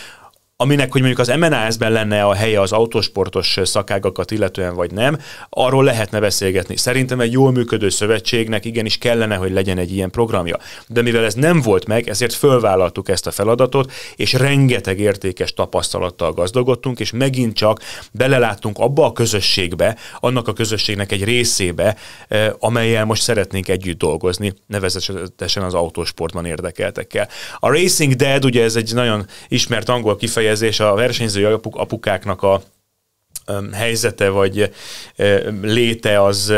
Speaker 1: aminek, hogy mondjuk az MNAS-ben lenne a helye az autósportos szakágakat illetően, vagy nem, arról lehetne beszélgetni. Szerintem egy jól működő szövetségnek igenis kellene, hogy legyen egy ilyen programja. De mivel ez nem volt meg, ezért fölvállaltuk ezt a feladatot, és rengeteg értékes tapasztalattal gazdagodtunk, és megint csak beleláttunk abba a közösségbe, annak a közösségnek egy részébe, eh, amelyel most szeretnénk együtt dolgozni, nevezetesen az autósportban érdekeltekkel. A Racing Dead, ugye ez egy nagyon ismert angol kifejezés, kifejezés, a versenyző apukáknak a helyzete vagy léte az,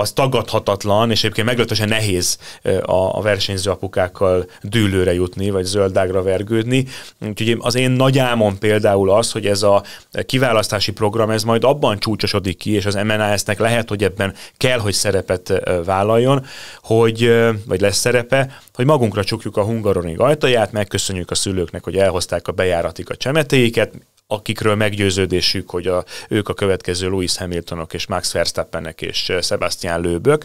Speaker 1: az tagadhatatlan, és egyébként meglehetősen nehéz a, a versenyző apukákkal dűlőre jutni, vagy zöldágra vergődni. Úgyhogy az én nagy álmom például az, hogy ez a kiválasztási program, ez majd abban csúcsosodik ki, és az MNAS-nek lehet, hogy ebben kell, hogy szerepet vállaljon, hogy, vagy lesz szerepe, hogy magunkra csukjuk a hungaroring ajtaját, megköszönjük a szülőknek, hogy elhozták a bejáratik a csemetéiket, akikről meggyőződésük, hogy a, ők a következő Lewis Hamiltonok és Max Verstappenek és Sebastian Lőbök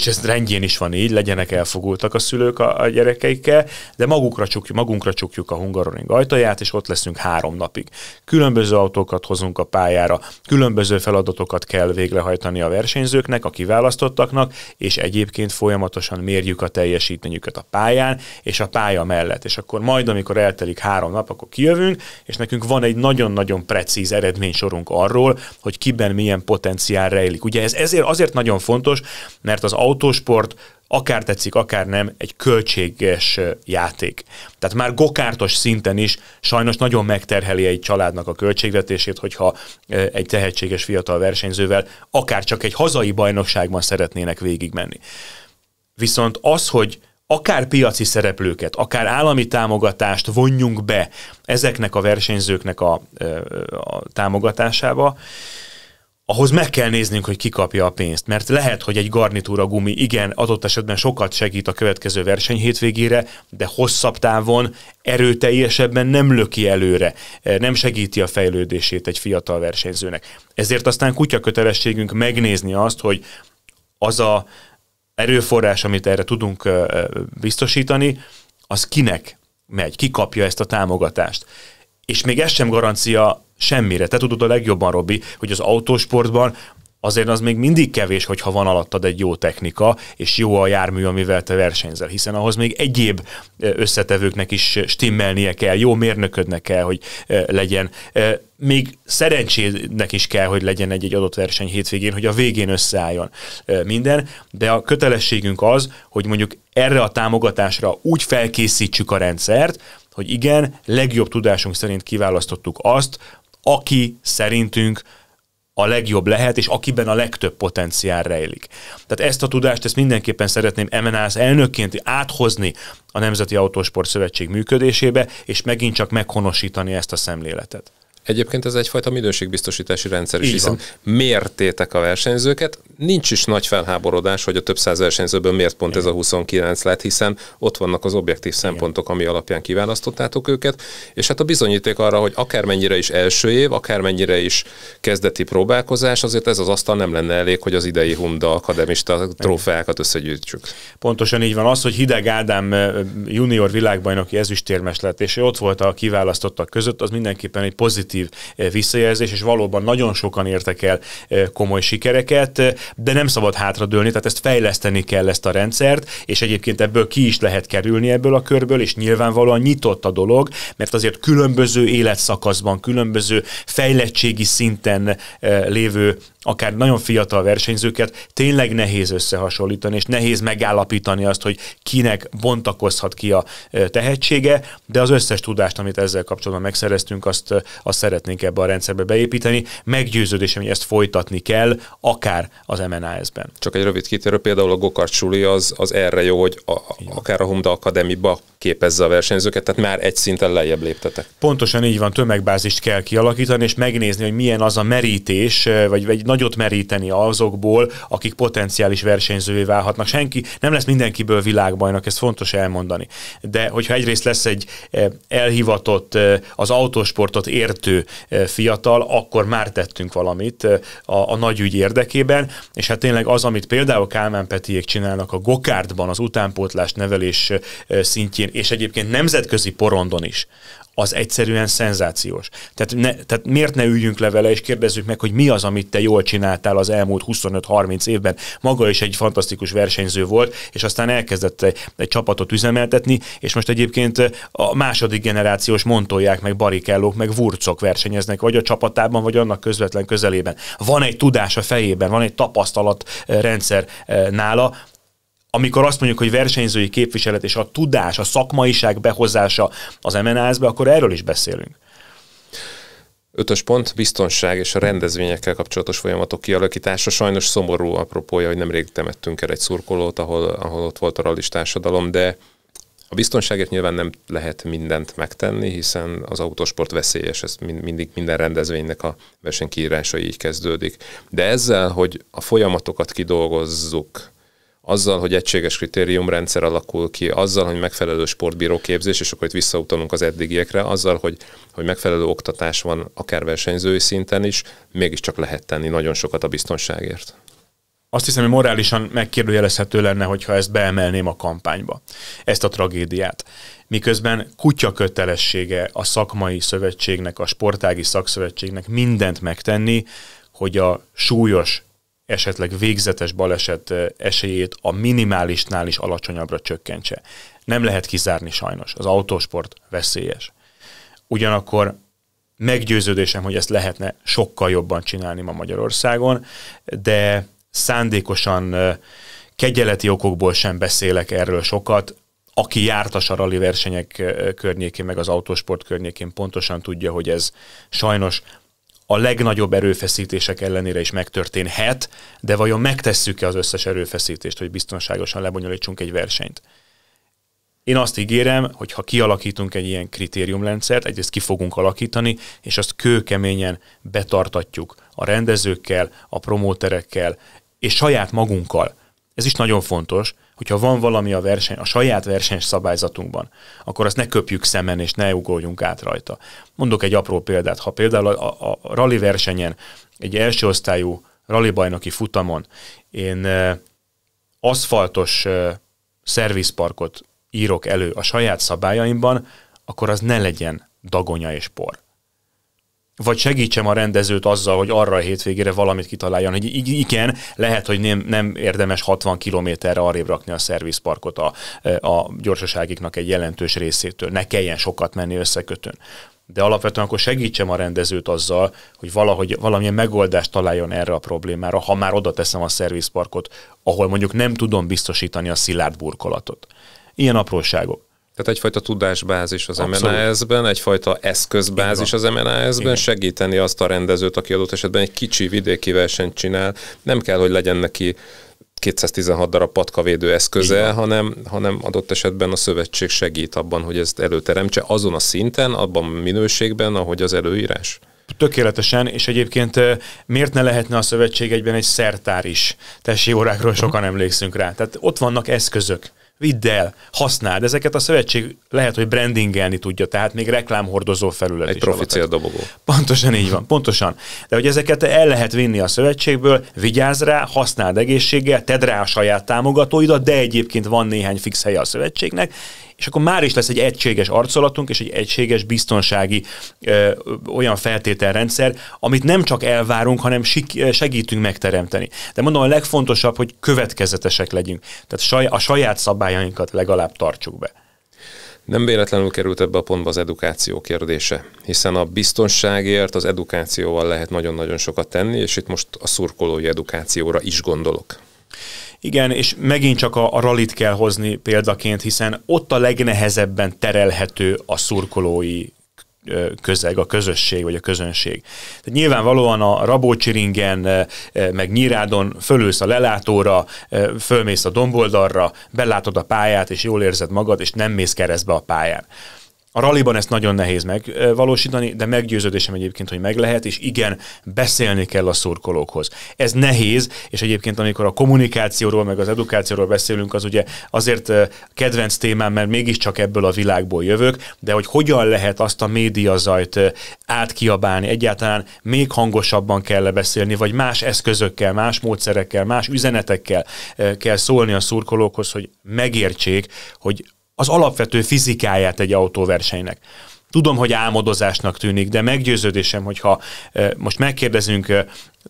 Speaker 1: és ez rendjén is van így, legyenek elfogultak a szülők a, a gyerekeikkel, de magukra csukjuk, magunkra csukjuk a hungaroring ajtaját, és ott leszünk három napig. Különböző autókat hozunk a pályára, különböző feladatokat kell végrehajtani a versenyzőknek, a kiválasztottaknak, és egyébként folyamatosan mérjük a teljesítményüket a pályán, és a pálya mellett. És akkor majd, amikor eltelik három nap, akkor kijövünk, és nekünk van egy nagyon-nagyon precíz eredménysorunk arról, hogy kiben milyen potenciál rejlik. Ugye ez ezért azért nagyon fontos, mert az autósport, akár tetszik, akár nem, egy költséges játék. Tehát már gokártos szinten is sajnos nagyon megterheli egy családnak a költségvetését, hogyha egy tehetséges fiatal versenyzővel akár csak egy hazai bajnokságban szeretnének végigmenni. Viszont az, hogy akár piaci szereplőket, akár állami támogatást vonjunk be ezeknek a versenyzőknek a, a támogatásába, ahhoz meg kell néznünk, hogy kikapja a pénzt, mert lehet, hogy egy garnitúra gumi igen, adott esetben sokat segít a következő verseny hétvégére, de hosszabb távon erőteljesebben nem löki előre, e, nem segíti a fejlődését egy fiatal versenyzőnek. Ezért aztán kutya kötelességünk megnézni azt, hogy az a erőforrás, amit erre tudunk e, e, biztosítani, az kinek megy, ki kapja ezt a támogatást. És még ez sem garancia semmire. Te tudod a legjobban, Robi, hogy az autósportban azért az még mindig kevés, hogyha van alattad egy jó technika, és jó a jármű, amivel te versenyzel, hiszen ahhoz még egyéb összetevőknek is stimmelnie kell, jó mérnöködnek kell, hogy legyen. Még szerencsének is kell, hogy legyen egy-egy adott verseny hétvégén, hogy a végén összeálljon minden, de a kötelességünk az, hogy mondjuk erre a támogatásra úgy felkészítsük a rendszert, hogy igen, legjobb tudásunk szerint kiválasztottuk azt, aki szerintünk a legjobb lehet, és akiben a legtöbb potenciál rejlik. Tehát ezt a tudást, ezt mindenképpen szeretném MNAS elnökként áthozni a Nemzeti Autósport Szövetség működésébe, és megint csak meghonosítani ezt a szemléletet. Egyébként ez egyfajta minőségbiztosítási
Speaker 2: rendszer is, Így hiszen van. mértétek a versenyzőket, nincs is nagy felháborodás, hogy a több száz versenyzőből miért pont Igen. ez a 29 lett, hiszen ott vannak az objektív szempontok, ami alapján kiválasztottátok őket, és hát a bizonyíték arra, hogy akármennyire is első év, akármennyire is kezdeti próbálkozás, azért ez az asztal nem lenne elég, hogy az idei Humda akademista trófeákat
Speaker 1: összegyűjtsük. Pontosan így van. Az, hogy Hideg Ádám junior világbajnoki ezüstérmes lett, és ott volt a kiválasztottak között, az mindenképpen egy pozitív pozitív eh, visszajelzés, és valóban nagyon sokan értek el eh, komoly sikereket, eh, de nem szabad hátradőlni, tehát ezt fejleszteni kell ezt a rendszert, és egyébként ebből ki is lehet kerülni ebből a körből, és nyilvánvalóan nyitott a dolog, mert azért különböző életszakaszban, különböző fejlettségi szinten lévő akár nagyon fiatal versenyzőket tényleg nehéz összehasonlítani, és nehéz megállapítani azt, hogy kinek bontakozhat ki a tehetsége, de az összes tudást, amit ezzel kapcsolatban megszereztünk, azt, azt szeretnénk ebbe a rendszerbe beépíteni. Meggyőződésem, hogy ezt folytatni kell, akár az MNAS-ben.
Speaker 2: Csak egy rövid kitérő, például a Gokart Suli az, az erre jó, hogy a, akár a Honda Akadémiba képezze a versenyzőket, tehát már egy szinten lejjebb léptetek.
Speaker 1: Pontosan így van, tömegbázist kell kialakítani, és megnézni, hogy milyen az a merítés, eh, vagy, vagy nagyot meríteni azokból, akik potenciális versenyzővé válhatnak. Senki, nem lesz mindenkiből világbajnak, ez fontos elmondani. De hogyha egyrészt lesz egy eh, elhivatott, eh, az autósportot értő kezdő eh, fiatal, akkor már tettünk valamit eh, a, a nagy ügy érdekében, és hát tényleg az, amit például Kálmán Petiék csinálnak a Gokártban, az utánpótlás nevelés eh, szintjén, és egyébként nemzetközi porondon is, az egyszerűen szenzációs. Tehát, ne, tehát miért ne üljünk le vele, és kérdezzük meg, hogy mi az, amit te jól csináltál az elmúlt 25-30 évben. Maga is egy fantasztikus versenyző volt, és aztán elkezdett egy, egy csapatot üzemeltetni, és most egyébként a második generációs montolják, meg barikellók, meg vurcok versenyeznek, vagy a csapatában, vagy annak közvetlen közelében. Van egy tudás a fejében, van egy tapasztalatrendszer eh, nála, amikor azt mondjuk, hogy versenyzői képviselet és a tudás, a szakmaiság behozása az MNAS-be, akkor erről is beszélünk. Ötös pont, biztonság és a
Speaker 2: rendezvényekkel kapcsolatos folyamatok kialakítása. Sajnos szomorú apropója, hogy nemrég temettünk el egy szurkolót, ahol, ahol ott volt a rallis társadalom, de a biztonságért nyilván nem lehet mindent megtenni, hiszen az autósport veszélyes, ez mindig minden rendezvénynek a versenykiírása így kezdődik. De ezzel, hogy a folyamatokat kidolgozzuk, azzal, hogy egységes kritériumrendszer alakul ki, azzal, hogy megfelelő sportbíró képzés, és akkor itt visszautalunk az eddigiekre, azzal, hogy, hogy megfelelő oktatás van akár versenyzői szinten is, mégiscsak lehet tenni nagyon sokat a biztonságért
Speaker 1: azt hiszem, hogy morálisan megkérdőjelezhető lenne, hogyha ezt beemelném a kampányba, ezt a tragédiát. Miközben kutya kötelessége a szakmai szövetségnek, a sportági szakszövetségnek mindent megtenni, hogy a súlyos esetleg végzetes baleset esélyét a minimálisnál is alacsonyabbra csökkentse. Nem lehet kizárni sajnos, az autósport veszélyes. Ugyanakkor meggyőződésem, hogy ezt lehetne sokkal jobban csinálni ma Magyarországon, de szándékosan kegyeleti okokból sem beszélek erről sokat. Aki jártas a sarali versenyek környékén, meg az autósport környékén, pontosan tudja, hogy ez sajnos a legnagyobb erőfeszítések ellenére is megtörténhet, de vajon megtesszük-e az összes erőfeszítést, hogy biztonságosan lebonyolítsunk egy versenyt? Én azt ígérem, hogy ha kialakítunk egy ilyen kritériumrendszert, egyrészt ki fogunk alakítani, és azt kőkeményen betartatjuk a rendezőkkel, a promóterekkel, és saját magunkkal. Ez is nagyon fontos, hogyha van valami a, verseny, a saját versenyszabályzatunkban, akkor azt ne köpjük szemen, és ne ugorjunk át rajta. Mondok egy apró példát. Ha például a, a, a rally versenyen, egy első osztályú bajnoki futamon én e, aszfaltos e, szervizparkot írok elő a saját szabályaimban, akkor az ne legyen dagonya és por vagy segítsem a rendezőt azzal, hogy arra a hétvégére valamit kitaláljon, hogy igen, lehet, hogy nem, nem érdemes 60 kilométerre arrébb rakni a szervizparkot a, a gyorsaságiknak egy jelentős részétől, ne kelljen sokat menni összekötön. De alapvetően akkor segítsem a rendezőt azzal, hogy valahogy valamilyen megoldást találjon erre a problémára, ha már oda teszem a szervizparkot, ahol mondjuk nem tudom biztosítani a szilárd burkolatot. Ilyen apróságok. Tehát egyfajta tudásbázis az MNAS-ben,
Speaker 2: egyfajta eszközbázis az MNAS-ben, segíteni azt a rendezőt, aki adott esetben egy kicsi vidéki versenyt csinál. Nem kell, hogy legyen neki 216 darab patkavédő eszköze, hanem, hanem adott esetben a szövetség segít abban, hogy ezt előteremtse
Speaker 1: azon a szinten, abban a minőségben, ahogy az előírás. Tökéletesen, és egyébként eh, miért ne lehetne a szövetség egyben egy szertár is? Tessé órákról mhm. sokan emlékszünk rá. Tehát ott vannak eszközök vidd el, használd. Ezeket a szövetség lehet, hogy brandingelni tudja, tehát még reklámhordozó felület Egy is. Egy dobogó. Pontosan így van, pontosan. De hogy ezeket el lehet vinni a szövetségből, vigyázz rá, használd egészséggel, tedd rá a saját támogatóidat, de egyébként van néhány fix helye a szövetségnek, és akkor már is lesz egy egységes arcolatunk és egy egységes biztonsági ö, olyan feltételrendszer, amit nem csak elvárunk, hanem sik, segítünk megteremteni. De mondom, a legfontosabb, hogy következetesek legyünk. Tehát saj, a saját szabályainkat legalább tartsuk be.
Speaker 2: Nem véletlenül került ebbe a pontba az edukáció kérdése, hiszen a biztonságért az edukációval lehet nagyon-nagyon sokat tenni, és itt most a szurkolói edukációra is gondolok.
Speaker 1: Igen, és megint csak a, a rallit kell hozni példaként, hiszen ott a legnehezebben terelhető a szurkolói közeg, a közösség vagy a közönség. Tehát nyilvánvalóan a Rabócsiringen, meg Nyírádon fölülsz a lelátóra, fölmész a domboldalra, belátod a pályát, és jól érzed magad, és nem mész keresztbe a pályán. A raliban ezt nagyon nehéz megvalósítani, de meggyőződésem egyébként, hogy meg lehet, és igen, beszélni kell a szurkolókhoz. Ez nehéz, és egyébként amikor a kommunikációról, meg az edukációról beszélünk, az ugye azért kedvenc témám, mert mégiscsak ebből a világból jövök, de hogy hogyan lehet azt a médiazajt átkiabálni, egyáltalán még hangosabban kell beszélni, vagy más eszközökkel, más módszerekkel, más üzenetekkel kell szólni a szurkolókhoz, hogy megértsék, hogy az alapvető fizikáját egy autóversenynek. Tudom, hogy álmodozásnak tűnik, de meggyőződésem, hogyha eh, most megkérdezünk eh,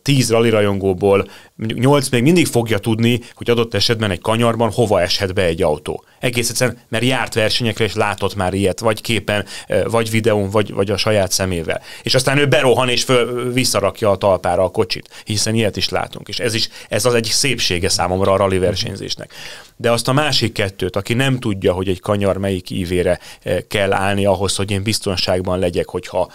Speaker 1: tíz rally rajongóból mondjuk nyolc még mindig fogja tudni, hogy adott esetben egy kanyarban hova eshet be egy autó. Egész egyszerűen, mert járt versenyekre, és látott már ilyet, vagy képen, e, vagy videón, vagy, vagy a saját szemével. És aztán ő berohan, és föl, visszarakja a talpára a kocsit, hiszen ilyet is látunk. És ez is ez az egyik szépsége számomra a rally versenyzésnek. De azt a másik kettőt, aki nem tudja, hogy egy kanyar melyik ívére e, kell állni ahhoz, hogy én biztonságban legyek, hogyha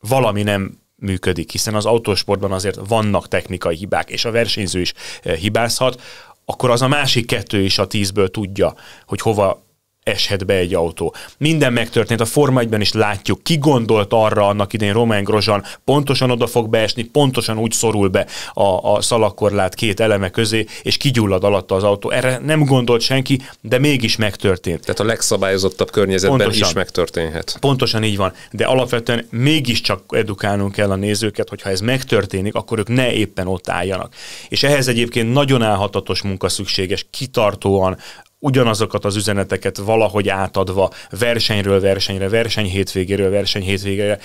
Speaker 1: valami nem működik, hiszen az autósportban azért vannak technikai hibák, és a versenyző is eh, hibázhat, akkor az a másik kettő is a tízből tudja, hogy hova eshet be egy autó. Minden megtörtént, a Forma 1 is látjuk, ki gondolt arra annak idén Romain Grosjean, pontosan oda fog beesni, pontosan úgy szorul be a, a szalakorlát két eleme közé, és kigyullad alatta az autó. Erre nem gondolt senki, de mégis megtörtént. Tehát a legszabályozottabb környezetben pontosan, is megtörténhet. Pontosan így van, de alapvetően mégiscsak edukálnunk kell a nézőket, hogyha ez megtörténik, akkor ők ne éppen ott álljanak. És ehhez egyébként nagyon állhatatos munka szükséges, kitartóan ugyanazokat az üzeneteket valahogy átadva versenyről versenyre, verseny hétvégéről verseny hétvégére,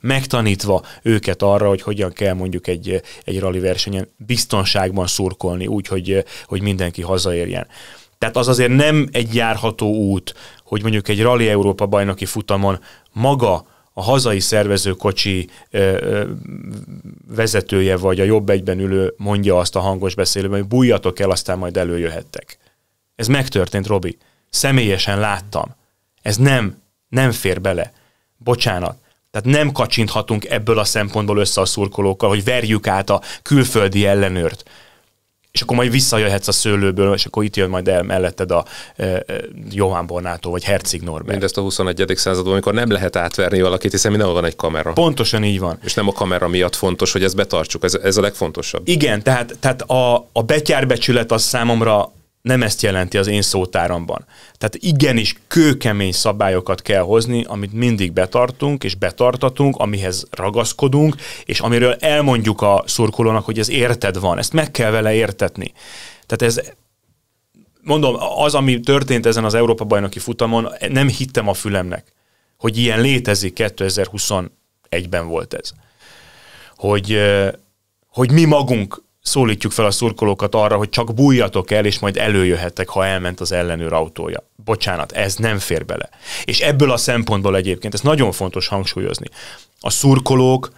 Speaker 1: megtanítva őket arra, hogy hogyan kell mondjuk egy, egy rally versenyen biztonságban szurkolni, úgy, hogy, hogy mindenki hazaérjen. Tehát az azért nem egy járható út, hogy mondjuk egy Rally Európa bajnoki futamon maga a hazai szervezőkocsi ö, ö, vezetője vagy a jobb egyben ülő mondja azt a hangos beszélőben, hogy bújjatok el, aztán majd előjöhettek. Ez megtörtént, Robi. Személyesen láttam. Ez nem, nem fér bele. Bocsánat. Tehát nem kacsinthatunk ebből a szempontból össze a szurkolókkal, hogy verjük át a külföldi ellenőrt. És akkor majd visszajöhetsz a szőlőből, és akkor itt jön majd el melletted a e, Johan Bornától, vagy Herzig Norbert.
Speaker 2: Mindezt a 21. században, amikor nem lehet átverni valakit, hiszen mindenhol van egy kamera. Pontosan így van. És nem a kamera miatt fontos, hogy ezt betartsuk, ez, ez a legfontosabb.
Speaker 1: Igen, tehát, tehát a, a betyárbecsület az számomra nem ezt jelenti az én szótáramban. Tehát igenis kőkemény szabályokat kell hozni, amit mindig betartunk és betartatunk, amihez ragaszkodunk, és amiről elmondjuk a szurkolónak, hogy ez érted van, ezt meg kell vele értetni. Tehát ez mondom, az, ami történt ezen az Európa-bajnoki futamon, nem hittem a fülemnek, hogy ilyen létezik 2021-ben volt ez. Hogy, hogy mi magunk szólítjuk fel a szurkolókat arra, hogy csak bújjatok el, és majd előjöhettek, ha elment az ellenőr autója. Bocsánat, ez nem fér bele. És ebből a szempontból egyébként, ez nagyon fontos hangsúlyozni, a szurkolók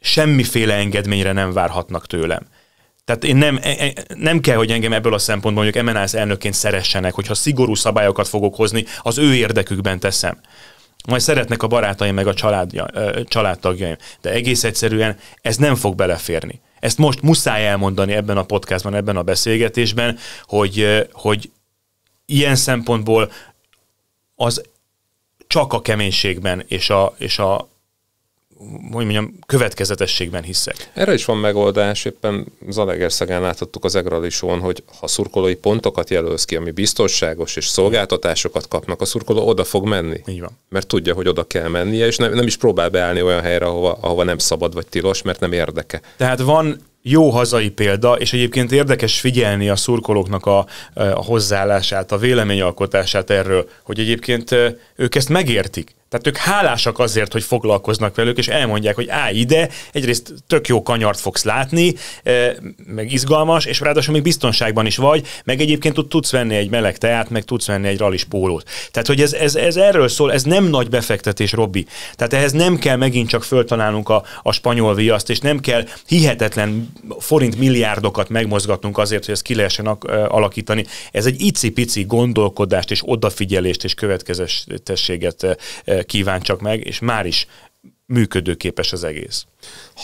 Speaker 1: semmiféle engedményre nem várhatnak tőlem. Tehát én nem, e, e, nem kell, hogy engem ebből a szempontból mondjuk MNS elnökként szeressenek, hogyha szigorú szabályokat fogok hozni, az ő érdekükben teszem. Majd szeretnek a barátaim meg a családja, családtagjaim. De egész egyszerűen ez nem fog beleférni. Ezt most muszáj elmondani ebben a podcastban, ebben a beszélgetésben, hogy, hogy ilyen szempontból az csak a keménységben és a, és a hogy mondjam, következetességben hiszek.
Speaker 2: Erre is van megoldás, éppen Zalegerszegen láthattuk az Egralison, hogy ha szurkolói pontokat jelölsz ki, ami biztonságos és szolgáltatásokat kapnak, a szurkoló oda fog menni. Így van. Mert tudja, hogy oda kell mennie, és nem, nem is próbál beállni olyan helyre, ahova, ahova nem szabad vagy tilos, mert nem érdeke.
Speaker 1: Tehát van jó hazai példa, és egyébként érdekes figyelni a szurkolóknak a, a hozzáállását, a véleményalkotását erről, hogy egyébként ők ezt megértik. Tehát ők hálásak azért, hogy foglalkoznak velük, és elmondják, hogy állj ide, egyrészt tök jó kanyart fogsz látni, eh, meg izgalmas, és ráadásul még biztonságban is vagy, meg egyébként ott tudsz venni egy meleg teát, meg tudsz venni egy ralis pólót. Tehát, hogy ez, ez, ez erről szól, ez nem nagy befektetés, Robbi. Tehát ehhez nem kell megint csak föltalálnunk a, a spanyol viaszt, és nem kell hihetetlen forint milliárdokat megmozgatnunk azért, hogy ezt ki lehessen eh, alakítani. Ez egy icipici gondolkodást és odafigyelést és következetességet eh, kíváncsak meg, és már is működőképes az egész.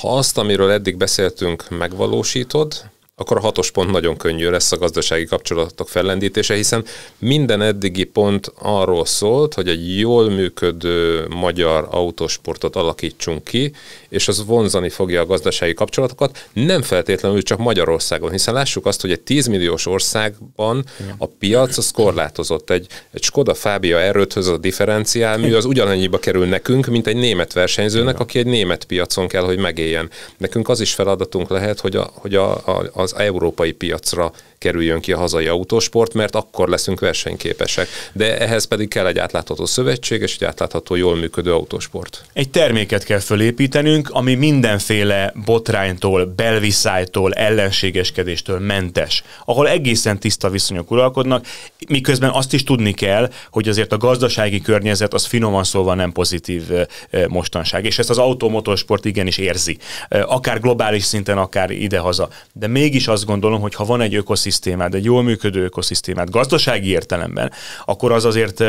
Speaker 1: Ha azt, amiről
Speaker 2: eddig beszéltünk, megvalósítod, akkor a hatos pont nagyon könnyű lesz a gazdasági kapcsolatok fellendítése, hiszen minden eddigi pont arról szólt, hogy egy jól működő magyar autósportot alakítsunk ki, és az vonzani fogja a gazdasági kapcsolatokat, nem feltétlenül csak Magyarországon, hiszen lássuk azt, hogy egy 10 milliós országban a piac az korlátozott. Egy, egy Skoda Fábia erőthöz a differenciálmű az ugyanannyiba kerül nekünk, mint egy német versenyzőnek, aki egy német piacon kell, hogy megéljen. Nekünk az is feladatunk lehet, hogy a, hogy a, a, a az európai piacra kerüljön ki a hazai autósport, mert akkor leszünk versenyképesek. De ehhez pedig kell egy átlátható szövetség és egy átlátható, jól működő autósport.
Speaker 1: Egy terméket kell fölépítenünk, ami mindenféle botránytól, belviszájtól, ellenségeskedéstől mentes, ahol egészen tiszta viszonyok uralkodnak, miközben azt is tudni kell, hogy azért a gazdasági környezet az finoman szóval nem pozitív mostanság, és ezt az automotorsport igenis érzi, akár globális szinten, akár idehaza. De mégis azt gondolom, hogy ha van egy ökoszisztéma, ökoszisztémát, egy jól működő ökoszisztémát gazdasági értelemben, akkor az azért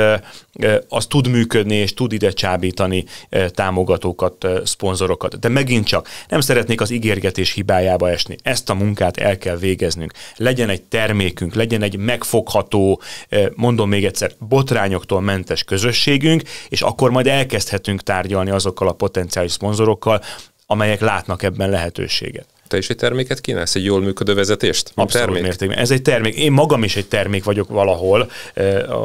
Speaker 1: az tud működni, és tud ide csábítani támogatókat, szponzorokat. De megint csak nem szeretnék az ígérgetés hibájába esni. Ezt a munkát el kell végeznünk. Legyen egy termékünk, legyen egy megfogható, mondom még egyszer, botrányoktól mentes közösségünk, és akkor majd elkezdhetünk tárgyalni azokkal a potenciális szponzorokkal, amelyek látnak ebben lehetőséget.
Speaker 2: Te is egy terméket kínálsz, egy jól működő vezetést? Abszolút termék? mértékben.
Speaker 1: Ez egy termék. Én magam is egy termék vagyok valahol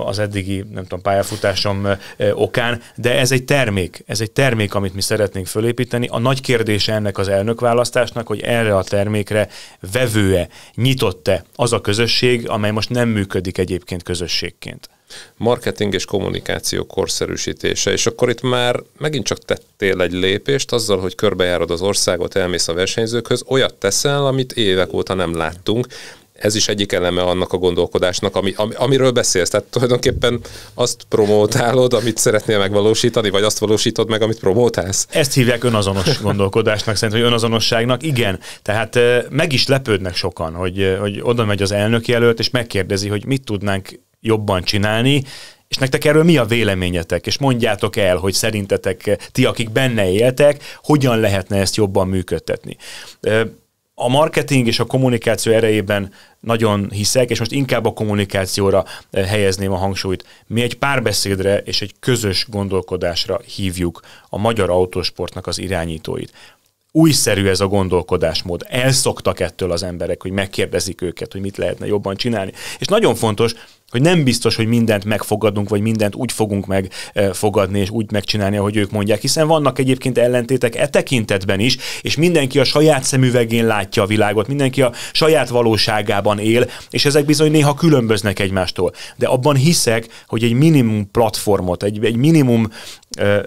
Speaker 1: az eddigi, nem tudom, pályafutásom okán, de ez egy termék. Ez egy termék, amit mi szeretnénk fölépíteni. A nagy kérdése ennek az elnökválasztásnak, hogy erre a termékre vevőe, nyitott-e az a közösség, amely most nem működik egyébként közösségként
Speaker 2: marketing és kommunikáció korszerűsítése, és akkor itt már megint csak tettél egy lépést azzal, hogy körbejárod az országot, elmész a versenyzőkhöz, olyat teszel, amit évek óta nem láttunk, ez is egyik eleme annak a gondolkodásnak, ami, ami, amiről beszélsz. Tehát tulajdonképpen azt promótálod, amit szeretnél megvalósítani, vagy azt valósítod meg, amit promótálsz.
Speaker 1: Ezt hívják önazonos gondolkodásnak, szerintem, hogy önazonosságnak. Igen, tehát meg is lepődnek sokan, hogy, hogy oda megy az elnök jelölt, és megkérdezi, hogy mit tudnánk jobban csinálni, és nektek erről mi a véleményetek? És mondjátok el, hogy szerintetek ti, akik benne éltek, hogyan lehetne ezt jobban működtetni. A marketing és a kommunikáció erejében nagyon hiszek, és most inkább a kommunikációra helyezném a hangsúlyt. Mi egy párbeszédre és egy közös gondolkodásra hívjuk a magyar autósportnak az irányítóit újszerű ez a gondolkodásmód. Elszoktak ettől az emberek, hogy megkérdezik őket, hogy mit lehetne jobban csinálni. És nagyon fontos, hogy nem biztos, hogy mindent megfogadunk, vagy mindent úgy fogunk megfogadni, eh, és úgy megcsinálni, ahogy ők mondják, hiszen vannak egyébként ellentétek e tekintetben is, és mindenki a saját szemüvegén látja a világot, mindenki a saját valóságában él, és ezek bizony néha különböznek egymástól. De abban hiszek, hogy egy minimum platformot, egy, egy minimum, eh,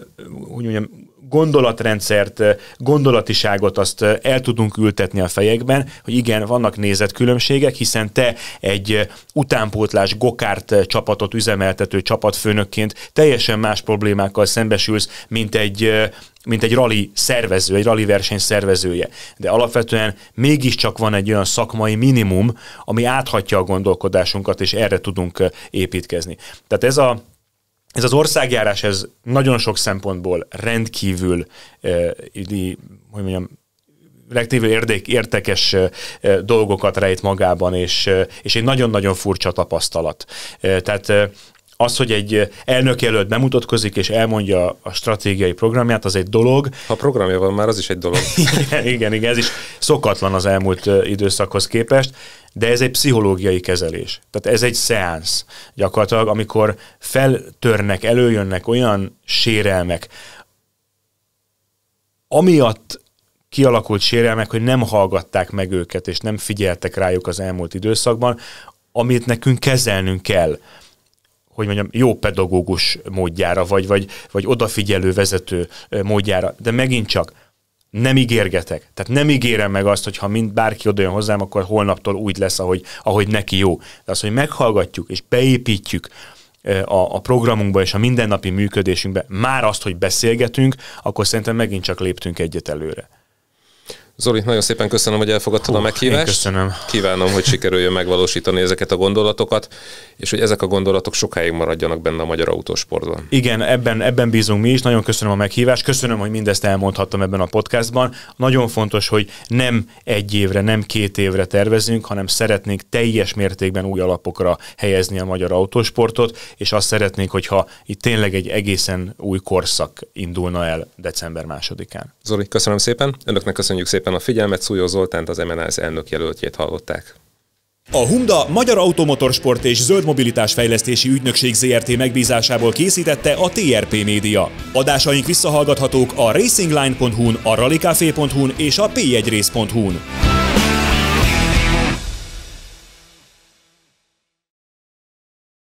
Speaker 1: hogy mondjam, gondolatrendszert, gondolatiságot azt el tudunk ültetni a fejekben, hogy igen, vannak nézetkülönbségek, hiszen te egy utánpótlás gokárt csapatot üzemeltető csapatfőnökként teljesen más problémákkal szembesülsz, mint egy mint egy rali szervező, egy rali verseny szervezője. De alapvetően mégiscsak van egy olyan szakmai minimum, ami áthatja a gondolkodásunkat, és erre tudunk építkezni. Tehát ez a ez az országjárás, ez nagyon sok szempontból rendkívül, így, hogy mondjam, rendkívül érdek, értekes dolgokat rejt magában, és, és egy nagyon-nagyon furcsa tapasztalat. Tehát az, hogy egy elnök előtt bemutatkozik és elmondja a stratégiai programját, az egy dolog. Ha programja van már, az is egy dolog. [LAUGHS] igen, igen, igen, ez is, szokatlan az elmúlt időszakhoz képest, de ez egy pszichológiai kezelés. Tehát ez egy szeánsz gyakorlatilag, amikor feltörnek, előjönnek olyan sérelmek, amiatt kialakult sérelmek, hogy nem hallgatták meg őket, és nem figyeltek rájuk az elmúlt időszakban, amit nekünk kezelnünk kell hogy mondjam, jó pedagógus módjára, vagy, vagy, vagy odafigyelő vezető módjára. De megint csak nem ígérgetek. Tehát nem ígérem meg azt, hogy ha mind bárki odajön hozzám, akkor holnaptól úgy lesz, ahogy, ahogy neki jó. De az, hogy meghallgatjuk és beépítjük a, a programunkba és a mindennapi működésünkbe már azt, hogy beszélgetünk, akkor szerintem megint csak léptünk egyet előre. Zoli, nagyon
Speaker 2: szépen köszönöm, hogy elfogadtad Hú, a meghívást. Köszönöm. Kívánom, hogy sikerüljön megvalósítani ezeket a gondolatokat, és hogy ezek a gondolatok sokáig maradjanak benne a magyar autósportban.
Speaker 1: Igen, ebben, ebben bízunk mi is. Nagyon köszönöm a meghívást. Köszönöm, hogy mindezt elmondhattam ebben a podcastban. Nagyon fontos, hogy nem egy évre, nem két évre tervezünk, hanem szeretnénk teljes mértékben új alapokra helyezni a magyar autósportot, és azt szeretnénk, hogyha itt tényleg egy egészen új korszak indulna el december másodikán. Zoli, köszönöm szépen. Önöknek köszönjük szépen szépen a figyelmet,
Speaker 2: Szújó Zoltánt, az MNLZ elnök jelöltjét hallották.
Speaker 1: A Humda Magyar Automotorsport és Zöld Mobilitás Fejlesztési Ügynökség ZRT megbízásából készítette a TRP Média. Adásaink visszahallgathatók a racingline.hu-n, a rallycafé.hu-n és a p1race.hu-n.